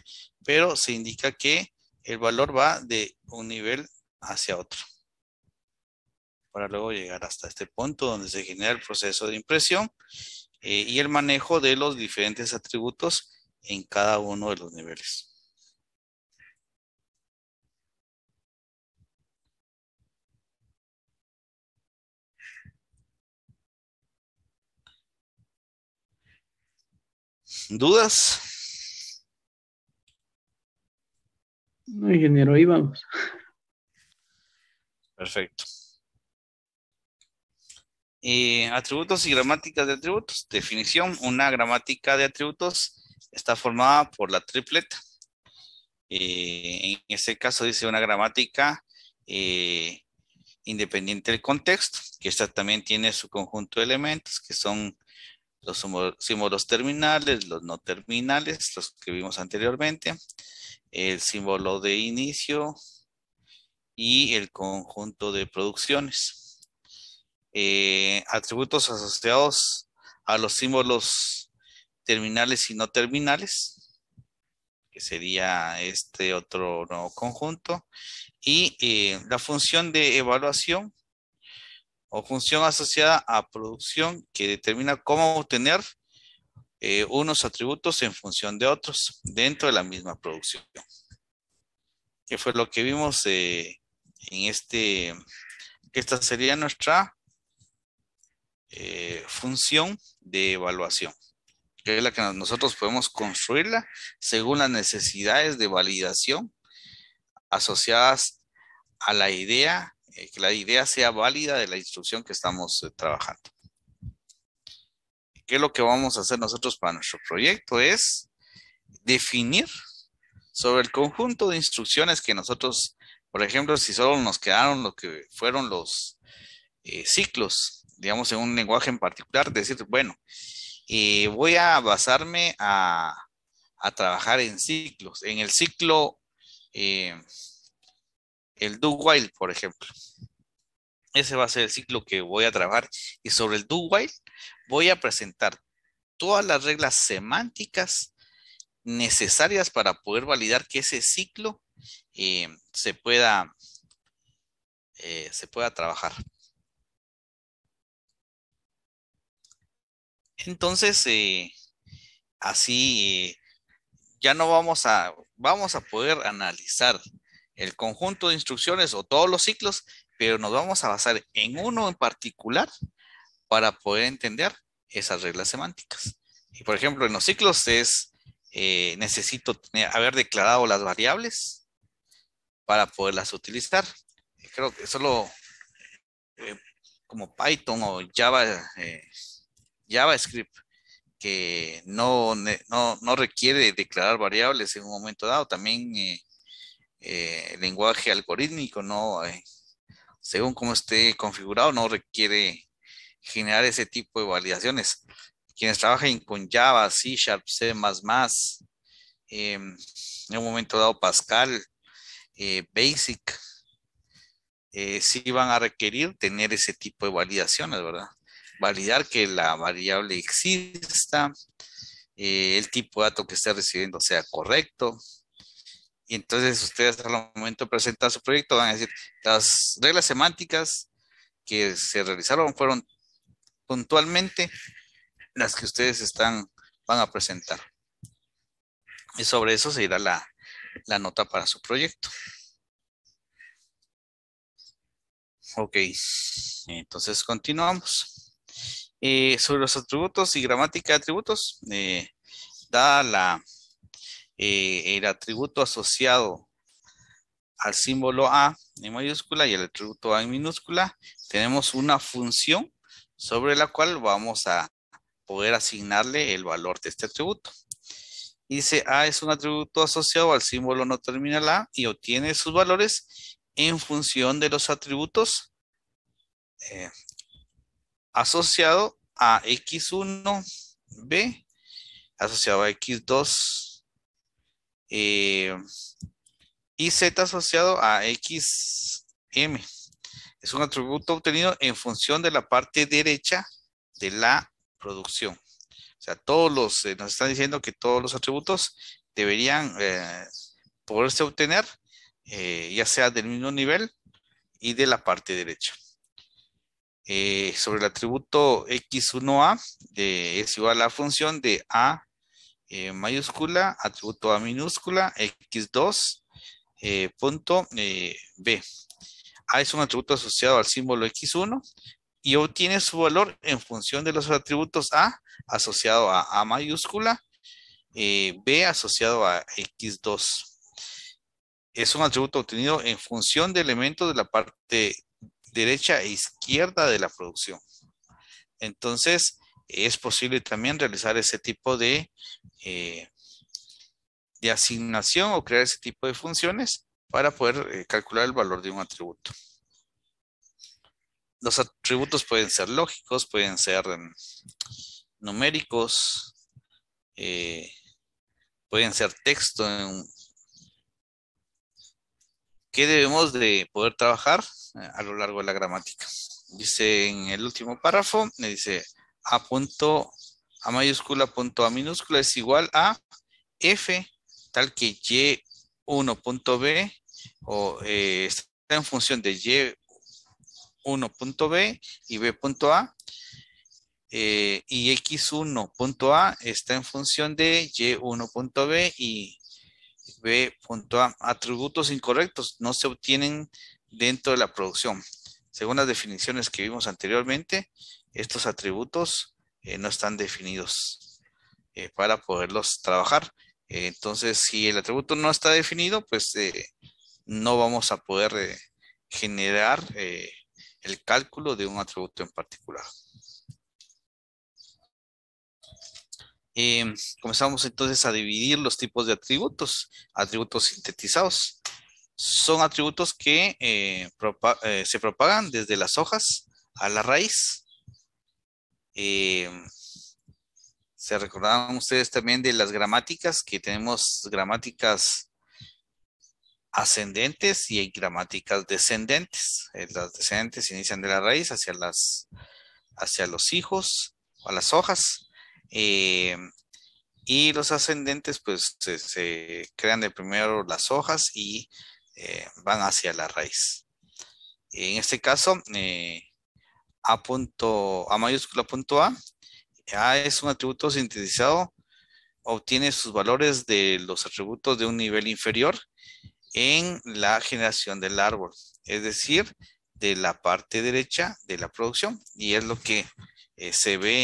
pero se indica que el valor va de un nivel hacia otro para luego llegar hasta este punto donde se genera el proceso de impresión eh, y el manejo de los diferentes atributos en cada uno de los niveles. ¿Dudas? No, ingeniero, ahí vamos. Perfecto. Eh, atributos y gramáticas de atributos. Definición, una gramática de atributos está formada por la tripleta. Eh, en este caso dice una gramática eh, independiente del contexto, que esta también tiene su conjunto de elementos, que son los símbolos terminales, los no terminales, los que vimos anteriormente, el símbolo de inicio y el conjunto de producciones. Eh, atributos asociados a los símbolos terminales y no terminales, que sería este otro nuevo conjunto, y eh, la función de evaluación o función asociada a producción que determina cómo obtener eh, unos atributos en función de otros dentro de la misma producción. Que fue lo que vimos en este, esta sería nuestra eh, función de evaluación, que es la que nosotros podemos construirla según las necesidades de validación asociadas a la idea, eh, que la idea sea válida de la instrucción que estamos eh, trabajando. ¿Qué es lo que vamos a hacer nosotros para nuestro proyecto? Es definir sobre el conjunto de instrucciones que nosotros, por ejemplo, si solo nos quedaron lo que fueron los ciclos digamos, en un lenguaje en particular, decir, bueno, eh, voy a basarme a, trabajar en ciclos. En el ciclo, eh, el do-while, por ejemplo. Ese va a ser el ciclo que voy a trabajar. Y sobre el do-while, voy a presentar todas las reglas semánticas necesarias para poder validar que ese ciclo eh, se pueda se pueda trabajar. Entonces, eh, así ya no vamos a, vamos a poder analizar el conjunto de instrucciones o todos los ciclos, pero nos vamos a basar en uno en particular para poder entender esas reglas semánticas. Y por ejemplo, en los ciclos es, eh, necesito haber declarado las variables para poderlas utilizar. Creo que solo eh, como Python o Java JavaScript que no, no, requiere declarar variables en un momento dado. También eh, eh, el lenguaje algorítmico, no, eh, según cómo esté configurado, no requiere generar ese tipo de validaciones. Quienes trabajen con Java, C Sharp, C++, em, en un momento dado Pascal, Basic, sí van a requerir tener ese tipo de validaciones, ¿verdad? validar que la variable exista, eh, el tipo de dato que esté recibiendo sea correcto. Y entonces ustedes al momento de presentar su proyecto van a decir, las reglas semánticas que se realizaron fueron puntualmente las que ustedes están, van a presentar. Y sobre eso se irá la, la nota para su proyecto. Ok, entonces continuamos. Eh, sobre los atributos y gramática de atributos, eh, da la, eh, el atributo asociado al símbolo A en mayúscula y el atributo A en minúscula, tenemos una función sobre la cual vamos a poder asignarle el valor de este atributo. Dice A es un atributo asociado al símbolo no terminal A y obtiene sus valores en función de los atributos eh, asociado a X1B, asociado a X2 eh, y Z asociado a XM. Es un atributo obtenido en función de la parte derecha de la producción. O sea, todos los, eh, nos están diciendo que todos los atributos deberían eh, poderse obtener, ya sea del mismo nivel y de la parte derecha. Eh, sobre el atributo x1a es igual a la función de a eh, mayúscula, atributo a minúscula, x2, eh, punto b. A es un atributo asociado al símbolo x1 y obtiene su valor en función de los atributos a asociado a a mayúscula, b asociado a x2. Es un atributo obtenido en función de elementos de la parte derecha e izquierda de la producción. Entonces, es posible también realizar ese tipo de, eh, de asignación o crear ese tipo de funciones para poder eh, calcular el valor de un atributo. Los atributos pueden ser lógicos, pueden ser mm, numéricos, eh, pueden ser texto en, ¿Qué debemos de poder trabajar eh, a lo largo de la gramática? Dice en el último párrafo, me dice A punto A mayúscula punto A minúscula es igual a F tal que y B, o eh, está en función de y B y B punto A, eh, y x 1 punto A está en función de Y1.B y B y B.A. Atributos incorrectos no se obtienen dentro de la producción. Según las definiciones que vimos anteriormente, estos atributos eh, no están definidos eh, para poderlos trabajar. Eh, entonces, si el atributo no está definido, pues no vamos a poder generar el cálculo de un atributo en particular. Em, comenzamos entonces a dividir los tipos de atributos, atributos sintetizados. Son atributos que eh, eh, se propagan desde las hojas a la raíz. Em, se recordaban ustedes también de las gramáticas, que tenemos gramáticas ascendentes y hay gramáticas descendentes. Eh, las descendentes inician de la raíz hacia, las, hacia los hijos o a las hojas eh, y los ascendentes pues se, crean de primero las hojas y eh, van hacia la raíz. En este caso, eh, a, punto, a mayúscula punto A es un atributo sintetizado, obtiene sus valores de los atributos de un nivel inferior en la generación del árbol, es decir, de la parte derecha de la producción y es lo que eh, se ve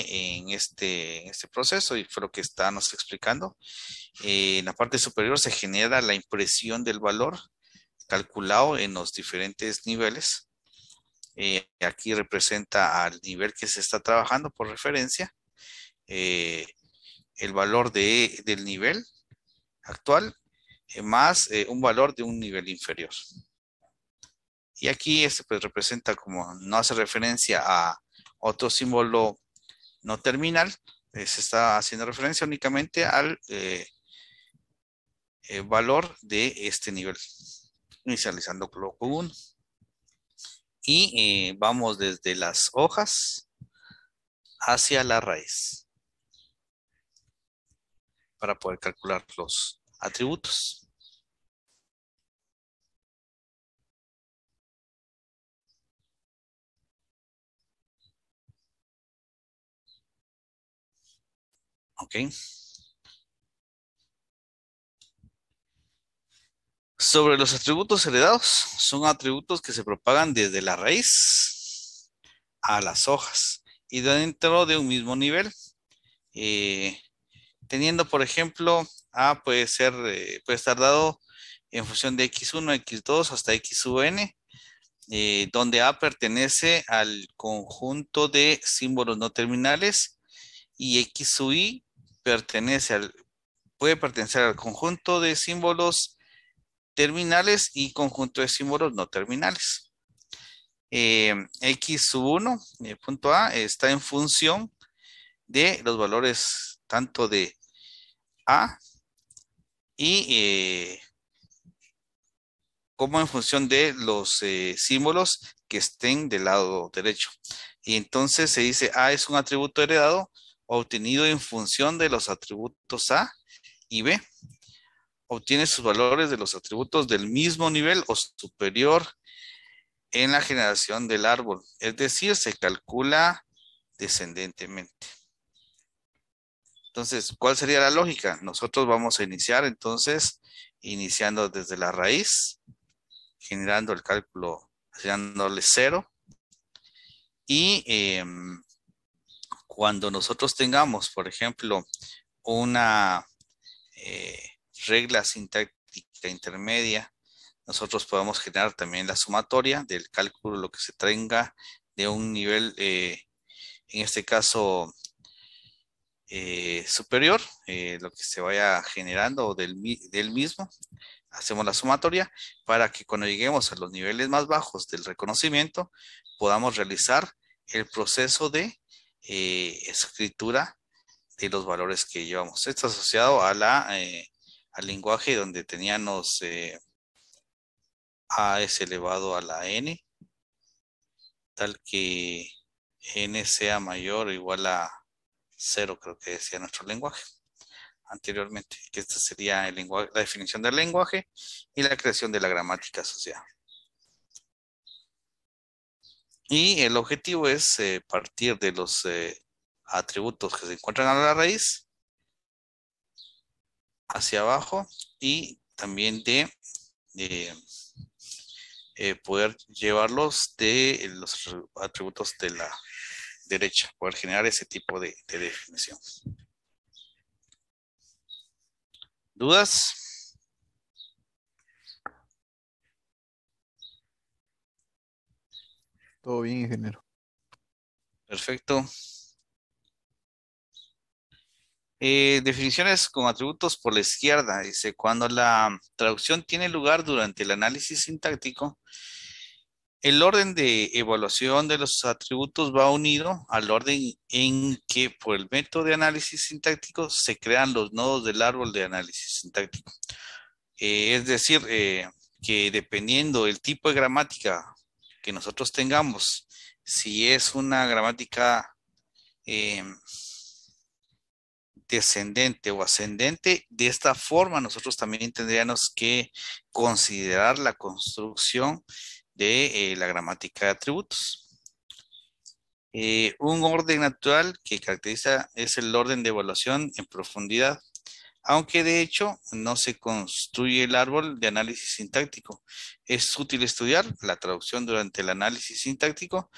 este, en este, proceso y fue lo que está nos explicando. Eh, en la parte superior se genera la impresión del valor calculado en los diferentes niveles. Eh, aquí representa al nivel que se está trabajando por referencia, el valor de, del nivel actual más un valor de un nivel inferior. Y aquí este pues, representa como no hace referencia a, otro símbolo no terminal eh, se está haciendo referencia únicamente al eh, eh, valor de este nivel, inicializando lo 1. Y vamos desde las hojas hacia la raíz para poder calcular los atributos. Ok. Sobre los atributos heredados, son atributos que se propagan desde la raíz a las hojas y dentro de un mismo nivel. Eh, teniendo, por ejemplo, A puede ser, eh, puede estar dado en función de X1, X2 hasta x eh, donde A pertenece al conjunto de símbolos no terminales y XUI pertenece al, puede pertenecer al conjunto de símbolos terminales y conjunto de símbolos no terminales. Eh, X sub 1, eh, punto A, está en función de los valores tanto de A y eh, como en función de los símbolos que estén del lado derecho. Y entonces se dice A es un atributo heredado obtenido en función de los atributos A y B. Obtiene sus valores de los atributos del mismo nivel o superior en la generación del árbol. Es decir, se calcula descendentemente. Entonces, ¿cuál sería la lógica? Nosotros vamos a iniciar entonces iniciando desde la raíz, generando el cálculo, generándole cero y em, cuando nosotros tengamos, por ejemplo, una eh, regla sintáctica intermedia, nosotros podemos generar también la sumatoria del cálculo, lo que se tenga de un nivel, eh, en este caso, eh, superior, lo que se vaya generando del mismo. Hacemos la sumatoria para que cuando lleguemos a los niveles más bajos del reconocimiento podamos realizar el proceso de eh, escritura de los valores que llevamos. Esto asociado a la, eh, al lenguaje donde teníamos eh, a es elevado a la n, tal que n sea mayor o igual a cero, creo que decía nuestro lenguaje anteriormente, que esta sería la definición del lenguaje y la creación de la gramática asociada. Y el objetivo es eh, partir de los eh, atributos que se encuentran a la raíz hacia abajo y también de, eh, poder llevarlos de los atributos de la derecha, poder generar ese tipo de, de definición. ¿Dudas? Todo bien, ingeniero. Perfecto. Eh, definiciones con atributos por la izquierda. Dice, cuando la traducción tiene lugar durante el análisis sintáctico, el orden de evaluación de los atributos va unido al orden en que por el método de análisis sintáctico se crean los nodos del árbol de análisis sintáctico. Eh, es decir, eh, que dependiendo del tipo de gramática que nosotros tengamos, si es una gramática eh, descendente o ascendente, de esta forma nosotros también tendríamos que considerar la construcción de eh, la gramática de atributos. Eh, un orden natural que caracteriza es el orden de evaluación en profundidad aunque de hecho no se construye el árbol de análisis sintáctico. Es útil estudiar la traducción durante el análisis sintáctico,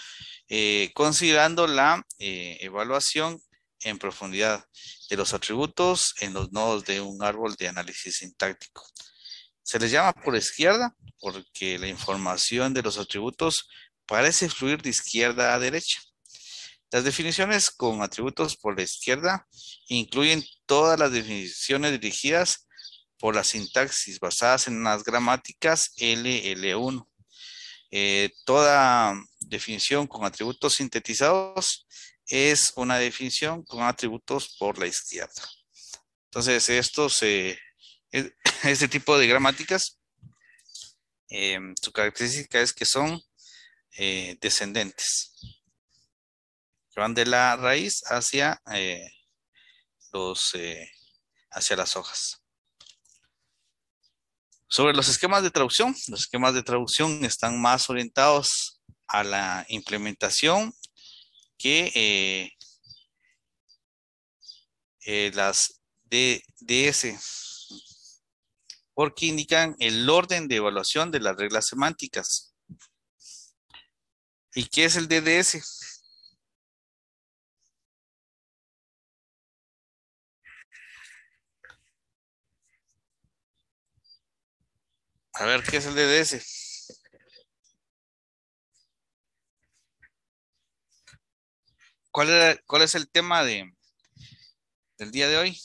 eh, considerando la eh, evaluación en profundidad de los atributos en los nodos de un árbol de análisis sintáctico. Se les llama por izquierda porque la información de los atributos parece fluir de izquierda a derecha. Las definiciones con atributos por la izquierda incluyen todas las definiciones dirigidas por la sintaxis basadas en las gramáticas LL1. Eh, toda definición con atributos sintetizados es una definición con atributos por la izquierda. Entonces, este tipo de gramáticas, eh, su característica es que son eh, descendentes van de la raíz hacia eh, los eh, hacia las hojas. Sobre los esquemas de traducción, los esquemas de traducción están más orientados a la implementación que eh, las DDS, porque indican el orden de evaluación de las reglas semánticas. ¿Y qué es el DDS? A ver, ¿qué es el DDS? ¿Cuál, es el tema de, del día de hoy?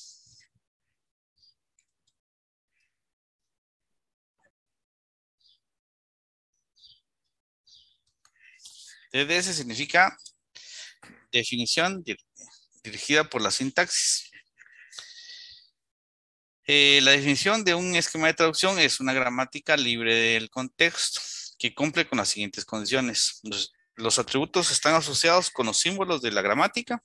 DDS significa definición dirigida por la sintaxis. Eh, la definición de un esquema de traducción es una gramática libre del contexto que cumple con las siguientes condiciones. Los, atributos están asociados con los símbolos de la gramática.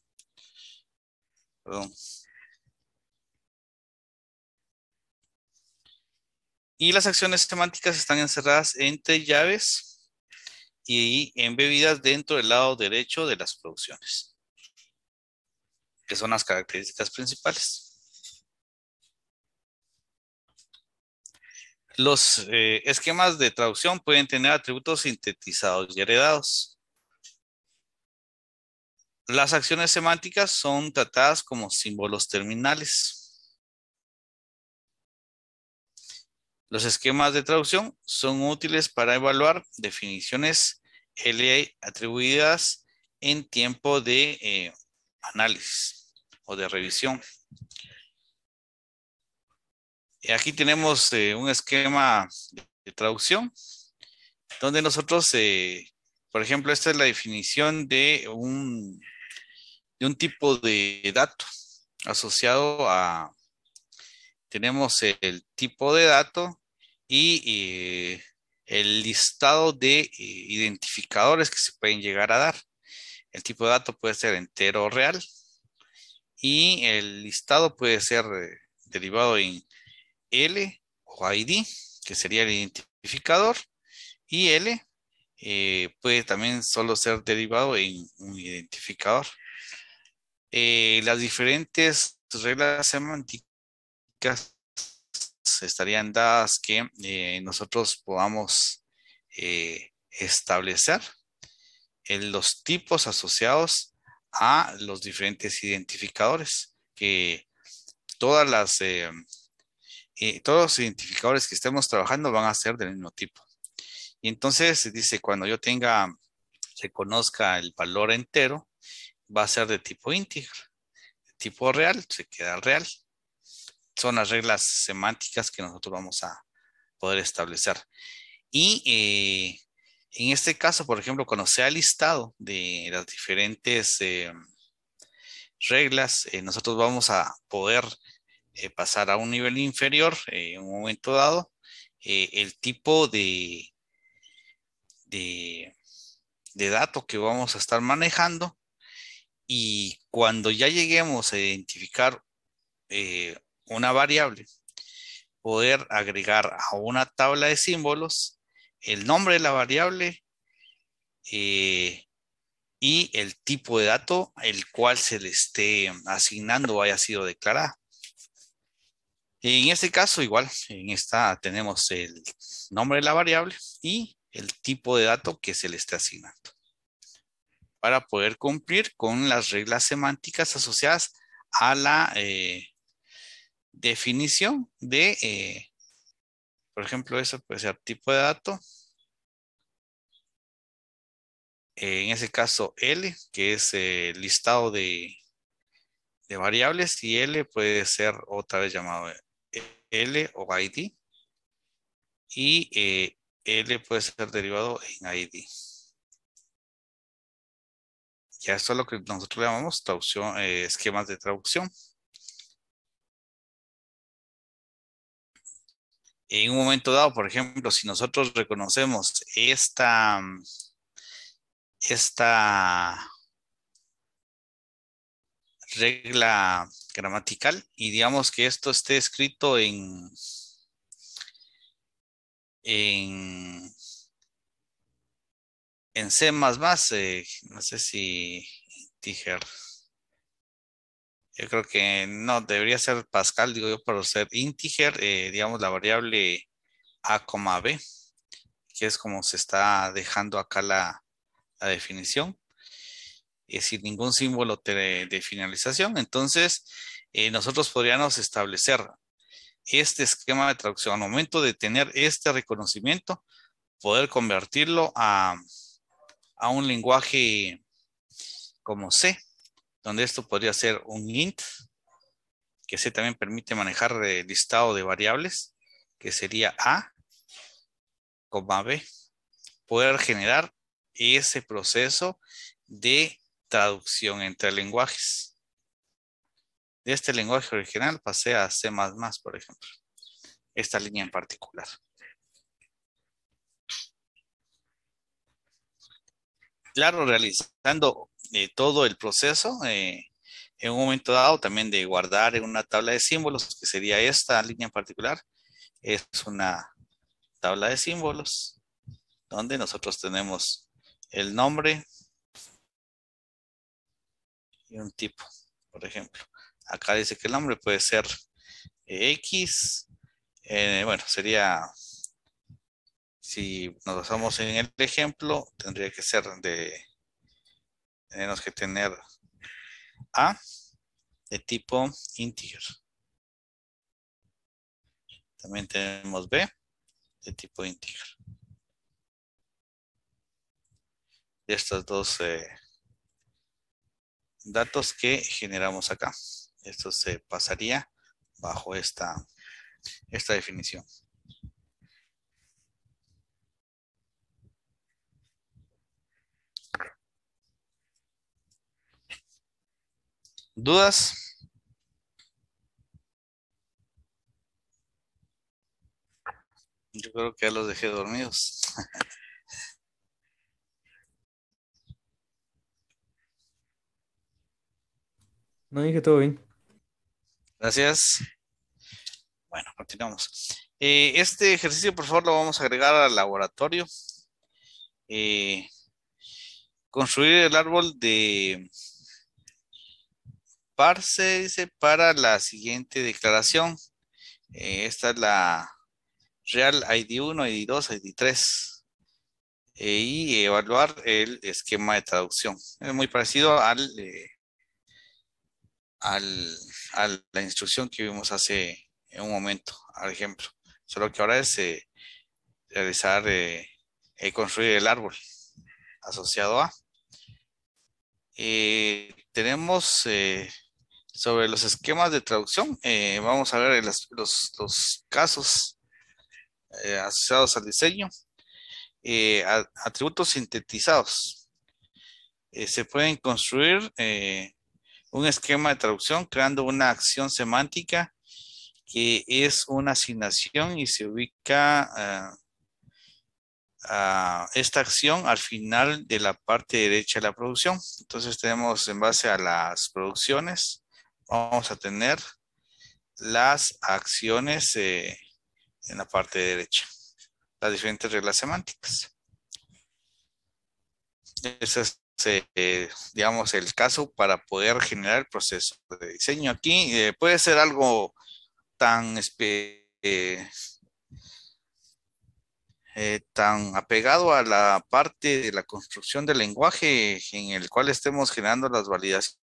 Y las acciones temáticas están encerradas entre llaves y embebidas dentro del lado derecho de las producciones, que son las características principales. Los eh, esquemas de traducción pueden tener atributos sintetizados y heredados. Las acciones semánticas son tratadas como símbolos terminales. Los esquemas de traducción son útiles para evaluar definiciones LA atribuidas en tiempo de eh, análisis o de revisión. Eh, aquí tenemos eh, un esquema de traducción donde nosotros, eh, por ejemplo, esta es la definición de un, de un tipo de dato asociado a, tenemos el tipo de dato y el listado de identificadores que se pueden llegar a dar. El tipo de dato puede ser entero o real y el listado puede ser derivado en L o ID, que sería el identificador, y L eh, puede también solo ser derivado en un identificador. Eh, las diferentes reglas semánticas estarían dadas que eh, nosotros podamos establecer en los tipos asociados a los diferentes identificadores que todas las eh, todos los identificadores que estemos trabajando van a ser del mismo tipo. Y entonces dice, cuando yo tenga, reconozca el valor entero, va a ser de tipo íntegro, de tipo real, se queda real. Son las reglas semánticas que nosotros vamos a poder establecer. Y eh, en este caso, por ejemplo, cuando sea listado de las diferentes eh, reglas, nosotros vamos a poder eh, pasar a un nivel inferior eh, en un momento dado, eh, el tipo de, de, datos que vamos a estar manejando y cuando ya lleguemos a identificar una variable, poder agregar a una tabla de símbolos el nombre de la variable y el tipo de dato el cual se le esté asignando o haya sido declarada. En este caso, igual, en esta tenemos el nombre de la variable y el tipo de dato que se le esté asignando. Para poder cumplir con las reglas semánticas asociadas a la eh, definición de, eh, por ejemplo, eso puede ser tipo de dato. En ese caso, L, que es el listado de, de variables, y L puede ser otra vez llamado L o ID. Y eh, L puede ser derivado en ID. Ya esto es lo que nosotros llamamos traducción, eh, esquemas de traducción. En un momento dado, por ejemplo, si nosotros reconocemos esta, esta regla gramatical y digamos que esto esté escrito en, en, en C++, eh, no sé si Tiger. Yo creo que no, debería ser Pascal, digo yo, para ser integer, eh, digamos, la variable a, b, que es como se está dejando acá la, la definición. Eh, sin ningún símbolo de, finalización. Entonces, eh, nosotros podríamos establecer este esquema de traducción. Al momento de tener este reconocimiento, poder convertirlo a, a un lenguaje como C, donde esto podría ser un int, que C también permite manejar el listado de variables, que sería A, B. Poder generar ese proceso de traducción entre lenguajes. De este lenguaje original pasé a C++, por ejemplo. Esta línea en particular. Claro, realizando eh, todo el proceso, eh, en un momento dado también de guardar en una tabla de símbolos, que sería esta línea en particular, es una tabla de símbolos donde nosotros tenemos el nombre, y un tipo, por ejemplo. Acá dice que el nombre puede ser eh, X, eh, bueno, sería, si nos basamos en el ejemplo, tendría que ser de, tenemos que tener A de tipo integer. También tenemos B de tipo integer. Y estas dos eh, datos que generamos acá. Esto se pasaría bajo esta, esta definición. ¿Dudas? Yo creo que ya los dejé dormidos. No dije todo bien. Gracias. Bueno, continuamos. Eh, este ejercicio, por favor, lo vamos a agregar al laboratorio. Eh, construir el árbol de parse, dice, para la siguiente declaración. Eh, esta es la real ID 1, ID 2, ID 3. y evaluar el esquema de traducción. Es muy parecido al al, a la instrucción que vimos hace un momento, al ejemplo. Solo que ahora es eh, realizar y eh, eh, construir el árbol asociado a. tenemos sobre los esquemas de traducción, vamos a ver los, los, los casos asociados al diseño. atributos sintetizados. se pueden construir un esquema de traducción creando una acción semántica que es una asignación y se ubica eh, a esta acción al final de la parte derecha de la producción. Entonces tenemos en base a las producciones, vamos a tener las acciones eh, en la parte derecha, las diferentes reglas semánticas. Esa eh, digamos, el caso para poder generar el proceso de diseño. Aquí eh, puede ser algo tan, eh, tan apegado a la parte de la construcción del lenguaje en el cual estemos generando las validaciones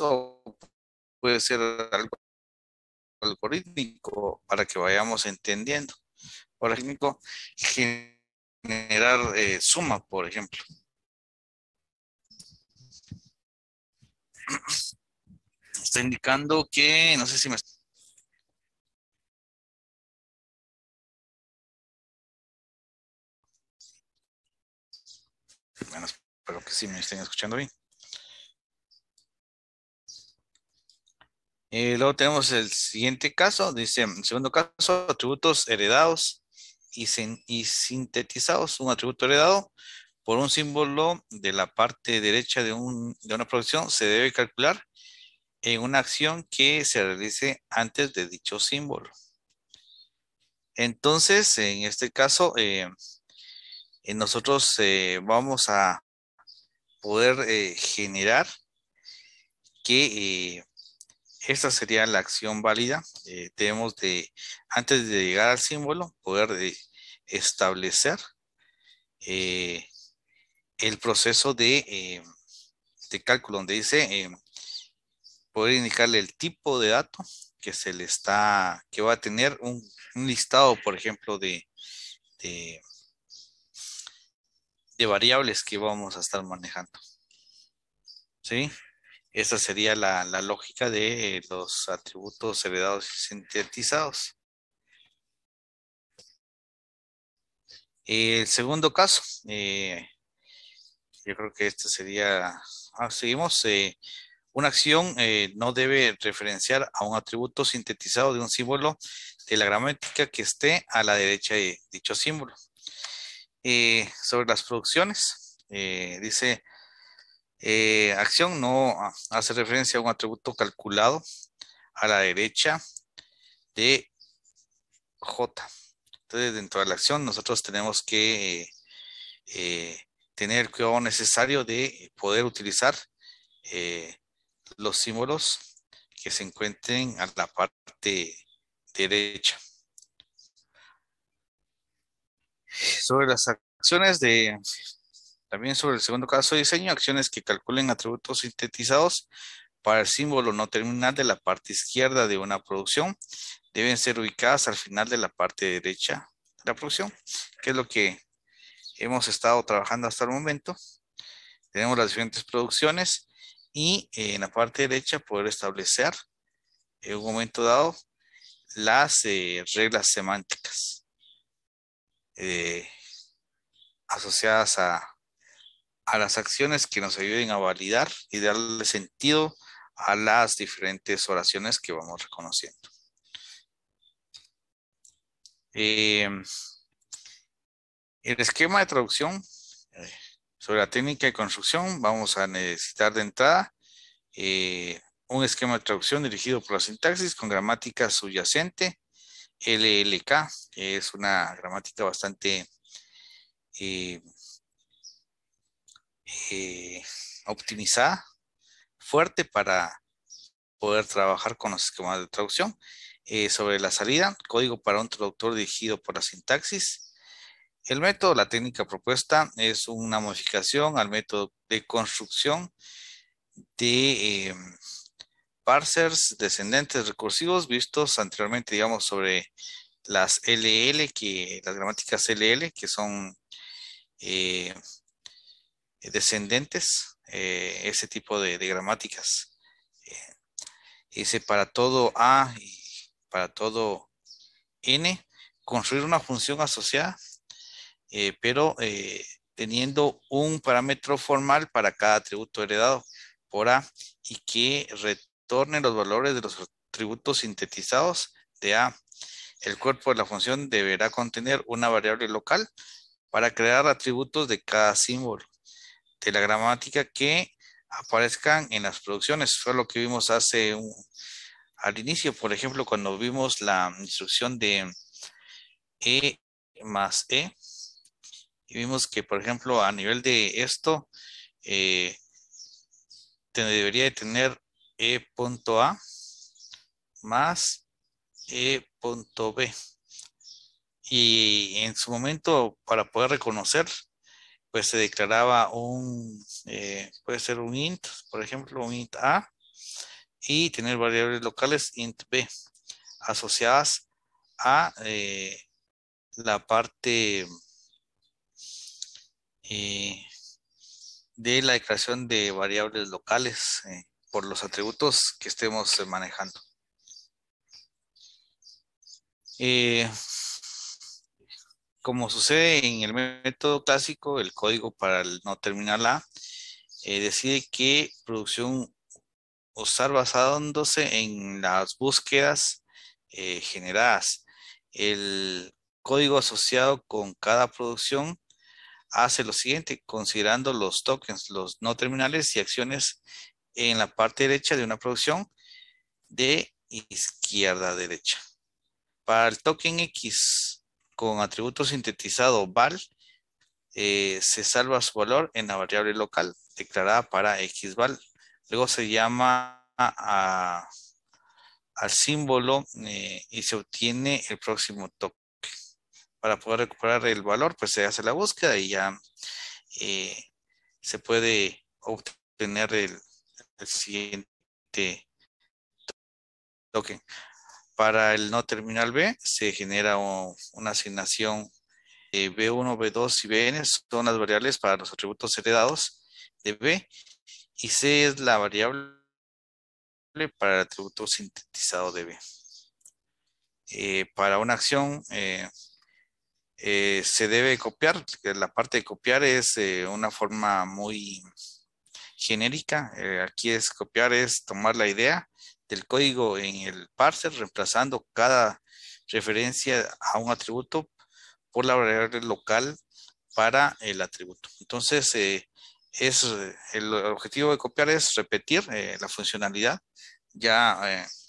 o puede ser algo algorítmico para que vayamos entendiendo. Por generar eh, suma por ejemplo. Está indicando que, no sé si me... Bueno, espero que sí me estén escuchando bien. y eh, luego tenemos el siguiente caso, dice, segundo caso, atributos heredados y, sintetizados, un atributo heredado por un símbolo de la parte derecha de, de una producción se debe calcular en una acción que se realice antes de dicho símbolo. Entonces, en este caso, eh, eh, nosotros eh, vamos a poder generar que esta sería la acción válida. Tenemos eh, debemos de, antes de llegar al símbolo, poder establecer eh, el proceso de, eh, de, cálculo, donde dice poder indicarle el tipo de dato que se le está, que va a tener un, listado, por ejemplo, de, de, de variables que vamos a estar manejando. ¿Sí? Esa sería la, la lógica de los atributos heredados y sintetizados. El segundo caso, eh, yo creo que este sería, ah, seguimos, eh, una acción eh, no debe referenciar a un atributo sintetizado de un símbolo de la gramática que esté a la derecha de dicho símbolo. sobre las producciones, dice, eh, acción no ah, hace referencia a un atributo calculado a la derecha de J. Entonces, dentro de la acción, nosotros tenemos que eh, eh, tener el cuidado necesario de poder utilizar los símbolos que se encuentren a la parte derecha. Sobre las acciones de también sobre el segundo caso de diseño, acciones que calculen atributos sintetizados para el símbolo no terminal de la parte izquierda de una producción deben ser ubicadas al final de la parte derecha de la producción, que es lo que hemos estado trabajando hasta el momento. Tenemos las diferentes producciones y eh, en la parte derecha poder establecer en un momento dado las eh, reglas semánticas eh, asociadas a, a las acciones que nos ayuden a validar y darle sentido a las diferentes oraciones que vamos reconociendo. Eh, el esquema de traducción eh, sobre la técnica de construcción vamos a necesitar de entrada eh, un esquema de traducción dirigido por la sintaxis con gramática subyacente. LLK que es una gramática bastante eh, optimizada, fuerte para poder trabajar con los esquemas de traducción. Eh, sobre la salida, código para un traductor dirigido por la sintaxis. El método, la técnica propuesta, es una modificación al método de construcción de em, parsers descendentes recursivos vistos anteriormente, digamos, sobre las LL, que, las gramáticas LL, que son eh, eh, descendentes, eh, ese tipo de, gramáticas. Eh, dice para todo A y para todo N, construir una función asociada, pero teniendo un parámetro formal para cada atributo heredado por A y que retorne los valores de los atributos sintetizados de A. El cuerpo de la función deberá contener una variable local para crear atributos de cada símbolo de la gramática que aparezcan en las producciones. Fue lo que vimos hace al inicio, por ejemplo, cuando vimos la instrucción de E más E, y vimos que, por ejemplo, a nivel de esto, eh, debería de tener E.A más E.B. Y en su momento, para poder reconocer pues se declaraba un, eh, puede ser un int, por ejemplo, un int A, y tener variables locales int B, asociadas a eh, la parte eh, de la declaración de variables locales por los atributos que estemos manejando como sucede en el método clásico, el código para el no terminal A eh, decide qué producción usar basándose en las búsquedas eh, generadas. El código asociado con cada producción hace lo siguiente, considerando los tokens, los no terminales y acciones en la parte derecha de una producción de izquierda a derecha. Para el token X con atributo sintetizado val, eh, se salva su valor en la variable local declarada para xval. Luego se llama al símbolo eh, y se obtiene el próximo toque. Para poder recuperar el valor, pues se hace la búsqueda y ya eh, se puede obtener el, siguiente token. Para el no terminal B se genera una asignación B1, eh, B2 y Bn, son las variables para los atributos heredados de B, y C es la variable para el atributo sintetizado de B. Eh, para una acción eh, se debe copiar, la parte de copiar es una forma muy genérica, aquí es copiar, es tomar la idea, el código en el parser, reemplazando cada referencia a un atributo por la variable local para el atributo. Entonces, eh, es, eh, el objetivo de copiar es repetir eh, la funcionalidad ya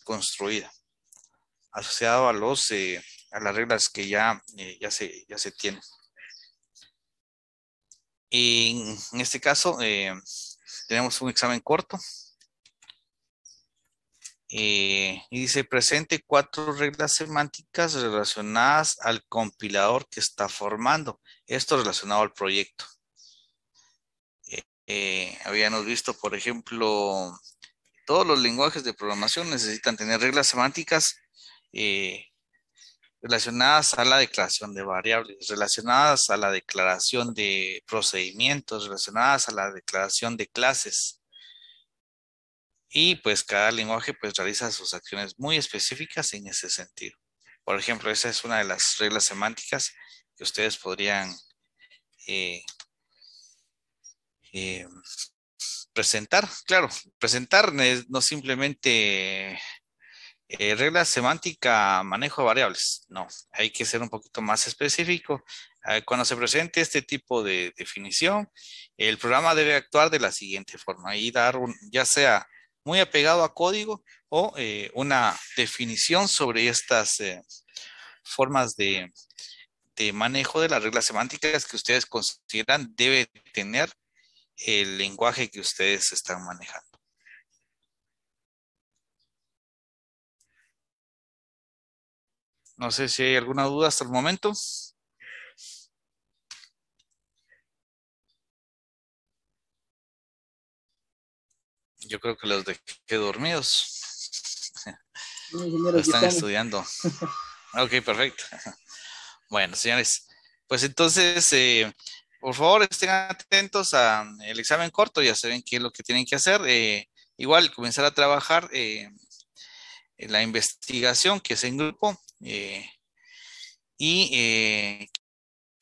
construida, asociado a, los, a las reglas que ya, ya, se, ya se tienen. En, en este caso, tenemos un examen corto eh, y dice, presente cuatro reglas semánticas relacionadas al compilador que está formando. Esto relacionado al proyecto. Eh, eh, habíamos visto, por ejemplo, todos los lenguajes de programación necesitan tener reglas semánticas relacionadas a la declaración de variables, relacionadas a la declaración de procedimientos, relacionadas a la declaración de clases y pues cada lenguaje pues realiza sus acciones muy específicas en ese sentido. Por ejemplo, esa es una de las reglas semánticas que ustedes podrían eh, eh, presentar. Claro, presentar no simplemente eh, regla semántica, manejo de variables. No, hay que ser un poquito más específico. Ah, cuando se presente este tipo de definición, el programa debe actuar de la siguiente forma y dar un, ya sea muy apegado a código o eh, una definición sobre estas eh, formas de, de, manejo de las reglas semánticas que ustedes consideran debe tener el lenguaje que ustedes están manejando. No sé si hay alguna duda hasta el momento. Yo creo que los dejé dormidos. están estudiando. ok, perfecto. Bueno, señores, pues entonces, eh, por favor, estén atentos al eh, examen corto, ya saben qué es lo que tienen que hacer. Eh, igual, comenzar a trabajar la investigación que es en grupo. y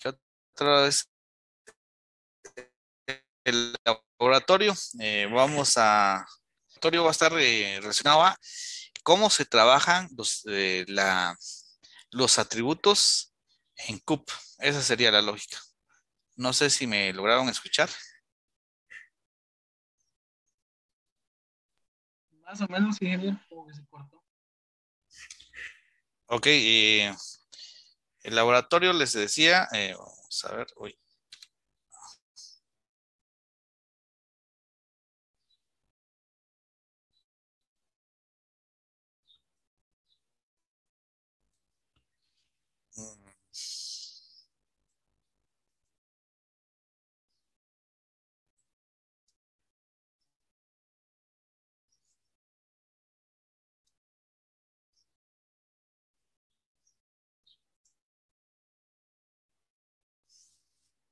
otra vez? el laboratorio. Eh, vamos a. laboratorio va a estar eh, relacionado a cómo se trabajan los, eh, la, los atributos en CUP. Esa sería la lógica. No sé si me lograron escuchar. Más o menos, ingeniero, como se cortó. Ok, el laboratorio les decía, vamos a ver, uy,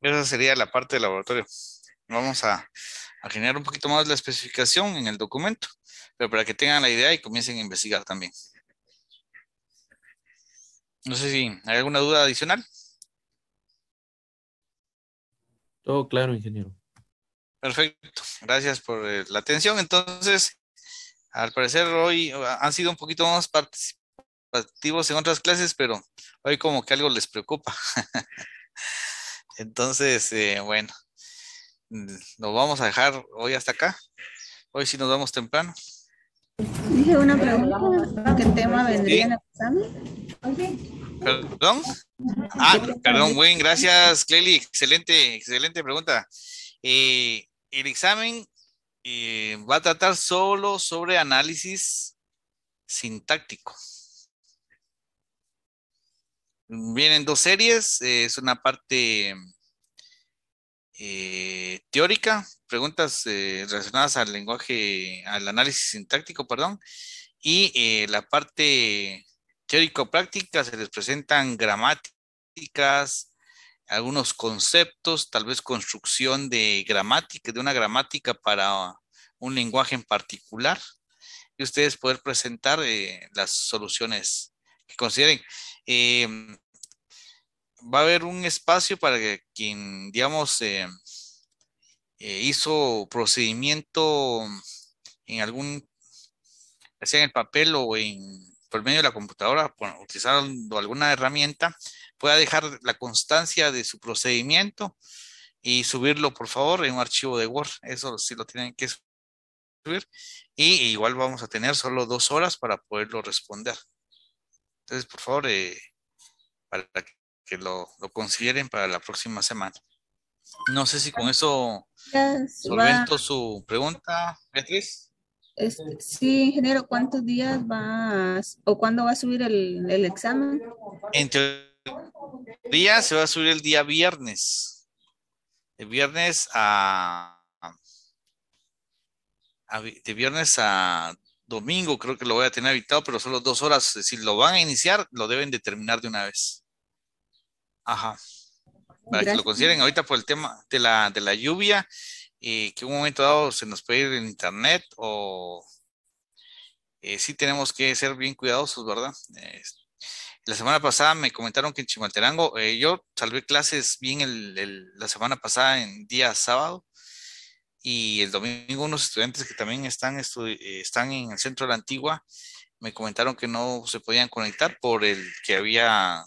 Esa sería la parte del laboratorio. Vamos a, a generar un poquito más la especificación en el documento, pero para que tengan la idea y comiencen a investigar también. No sé si hay alguna duda adicional. Todo claro, ingeniero. Perfecto, gracias por eh, la atención. Entonces, al parecer hoy han sido un poquito más participativos en otras clases, pero hoy como que algo les preocupa. Entonces, eh, bueno, nos mm, vamos a dejar hoy hasta acá. Hoy sí nos vamos temprano. Dije una pregunta, ¿qué tema vendría en el examen? ¿Perdón? Ah, perdón, buen, gracias, Cleli. Excelente, excelente pregunta. Eh, el examen eh, va a tratar solo sobre análisis sintáctico. Vienen dos series, eh, es una parte eh, teórica, preguntas eh, relacionadas al lenguaje, al análisis sintáctico, perdón, y la parte teórico-práctica se les presentan gramáticas, algunos conceptos, tal vez construcción de gramática, de una gramática para un lenguaje en particular, y ustedes poder presentar las soluciones que consideren. Em, va a haber un espacio para que quien, digamos, eh, eh, hizo procedimiento en algún, sea en el papel o en, por medio de la computadora, utilizando alguna herramienta, pueda dejar la constancia de su procedimiento y subirlo, por favor, en un archivo de Word. Eso sí lo tienen que subir. Y igual vamos a tener solo dos horas para poderlo responder. Entonces, por favor, eh, para que lo, consideren para la próxima semana. No sé si con eso solvento su pregunta, Beatriz. sí, ingeniero, ¿cuántos días vas o cuándo va a subir el, examen? En teoría se va a subir el día viernes. De viernes a, a de viernes a domingo creo que lo voy a tener habitado, pero solo dos horas. Eh, si lo van a iniciar, lo deben de terminar de una vez. Ajá. Para que lo consideren ahorita por el tema de la, lluvia, y eh, que un momento dado se nos puede ir en internet o eh, sí tenemos que ser bien cuidadosos, ¿verdad? la semana pasada me comentaron que en Chimalterango, yo salvé clases bien el, la semana pasada en día sábado, y el domingo unos estudiantes que también están, eh, están en el centro de la Antigua me comentaron que no se podían conectar por el que había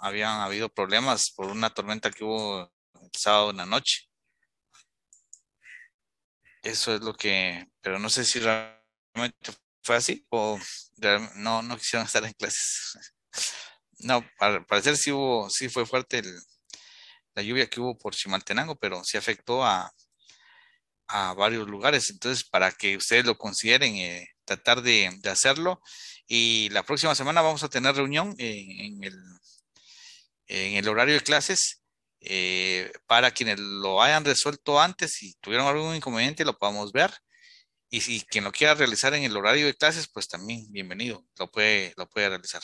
habían habido problemas por una tormenta que hubo el sábado en la noche. Eso es lo que, pero no sé si realmente fue así o no, quisieron estar en clases. No, al parecer sí hubo, sí fue fuerte la lluvia que hubo por Chimaltenango, pero sí afectó a, a varios lugares. Entonces, para que ustedes lo consideren, eh, tratar de, hacerlo. Y la próxima semana vamos a tener reunión en, el, en el, horario de clases. Eh, para quienes lo hayan resuelto antes, si tuvieron algún inconveniente, lo podamos ver. Y si quien lo quiera realizar en el horario de clases, pues también bienvenido, lo puede, lo puede realizar.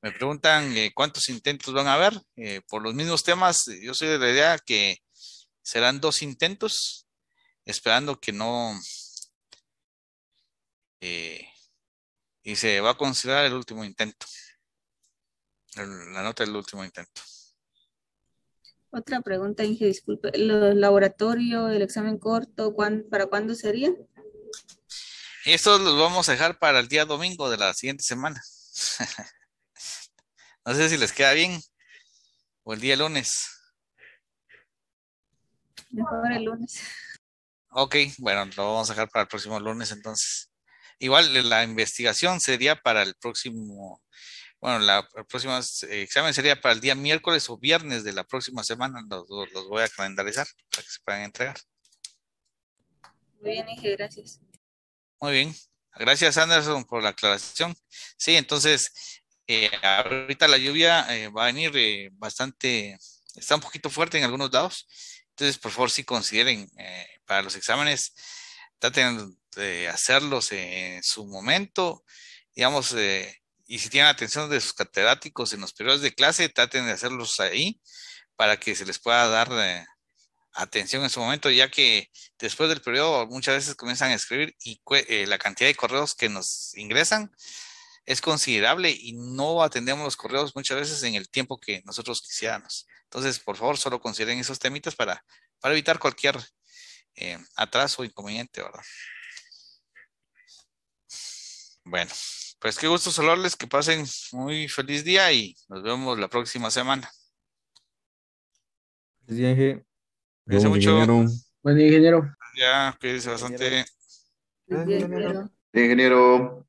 Me preguntan eh, cuántos intentos van a haber por los mismos temas. Yo soy de la idea que serán dos intentos esperando que no. Eh, y se va a considerar el último intento. la nota del último intento. Otra pregunta, Inge, disculpe. ¿Los laboratorio el examen corto, ¿cuán, para cuándo sería? Esto los vamos a dejar para el día domingo de la siguiente semana. no sé si les queda bien. O el día lunes. Mejor el lunes. Ok, bueno, lo vamos a dejar para el próximo lunes entonces. Igual eh, la investigación sería para el próximo, bueno, la, el próximo eh, examen sería para el día miércoles o viernes de la próxima semana. Los, los voy a calendarizar para que se puedan entregar. Muy bien, gracias. Muy bien. Gracias, Anderson, por la aclaración. Sí, entonces, eh, ahorita la lluvia va a venir bastante, está un poquito fuerte en algunos lados. Entonces, por favor, sí consideren para los exámenes, traten de hacerlos en su momento, digamos, eh, y si tienen atención de sus catedráticos en los periodos de clase, traten de hacerlos ahí para que se les pueda dar eh, atención en su momento, ya que después del periodo muchas veces comienzan a escribir y eh, la cantidad de correos que nos ingresan es considerable y no atendemos los correos muchas veces en el tiempo que nosotros quisiéramos. Entonces, por favor, solo consideren esos temitas para, para evitar cualquier eh, atraso o inconveniente, ¿verdad? Bueno, pues qué gusto saludarles, que pasen muy feliz día y nos vemos la próxima semana. Feliz día, mucho. Ingeniero. Buen ingeniero. Ya, cuídense bastante. ingeniero.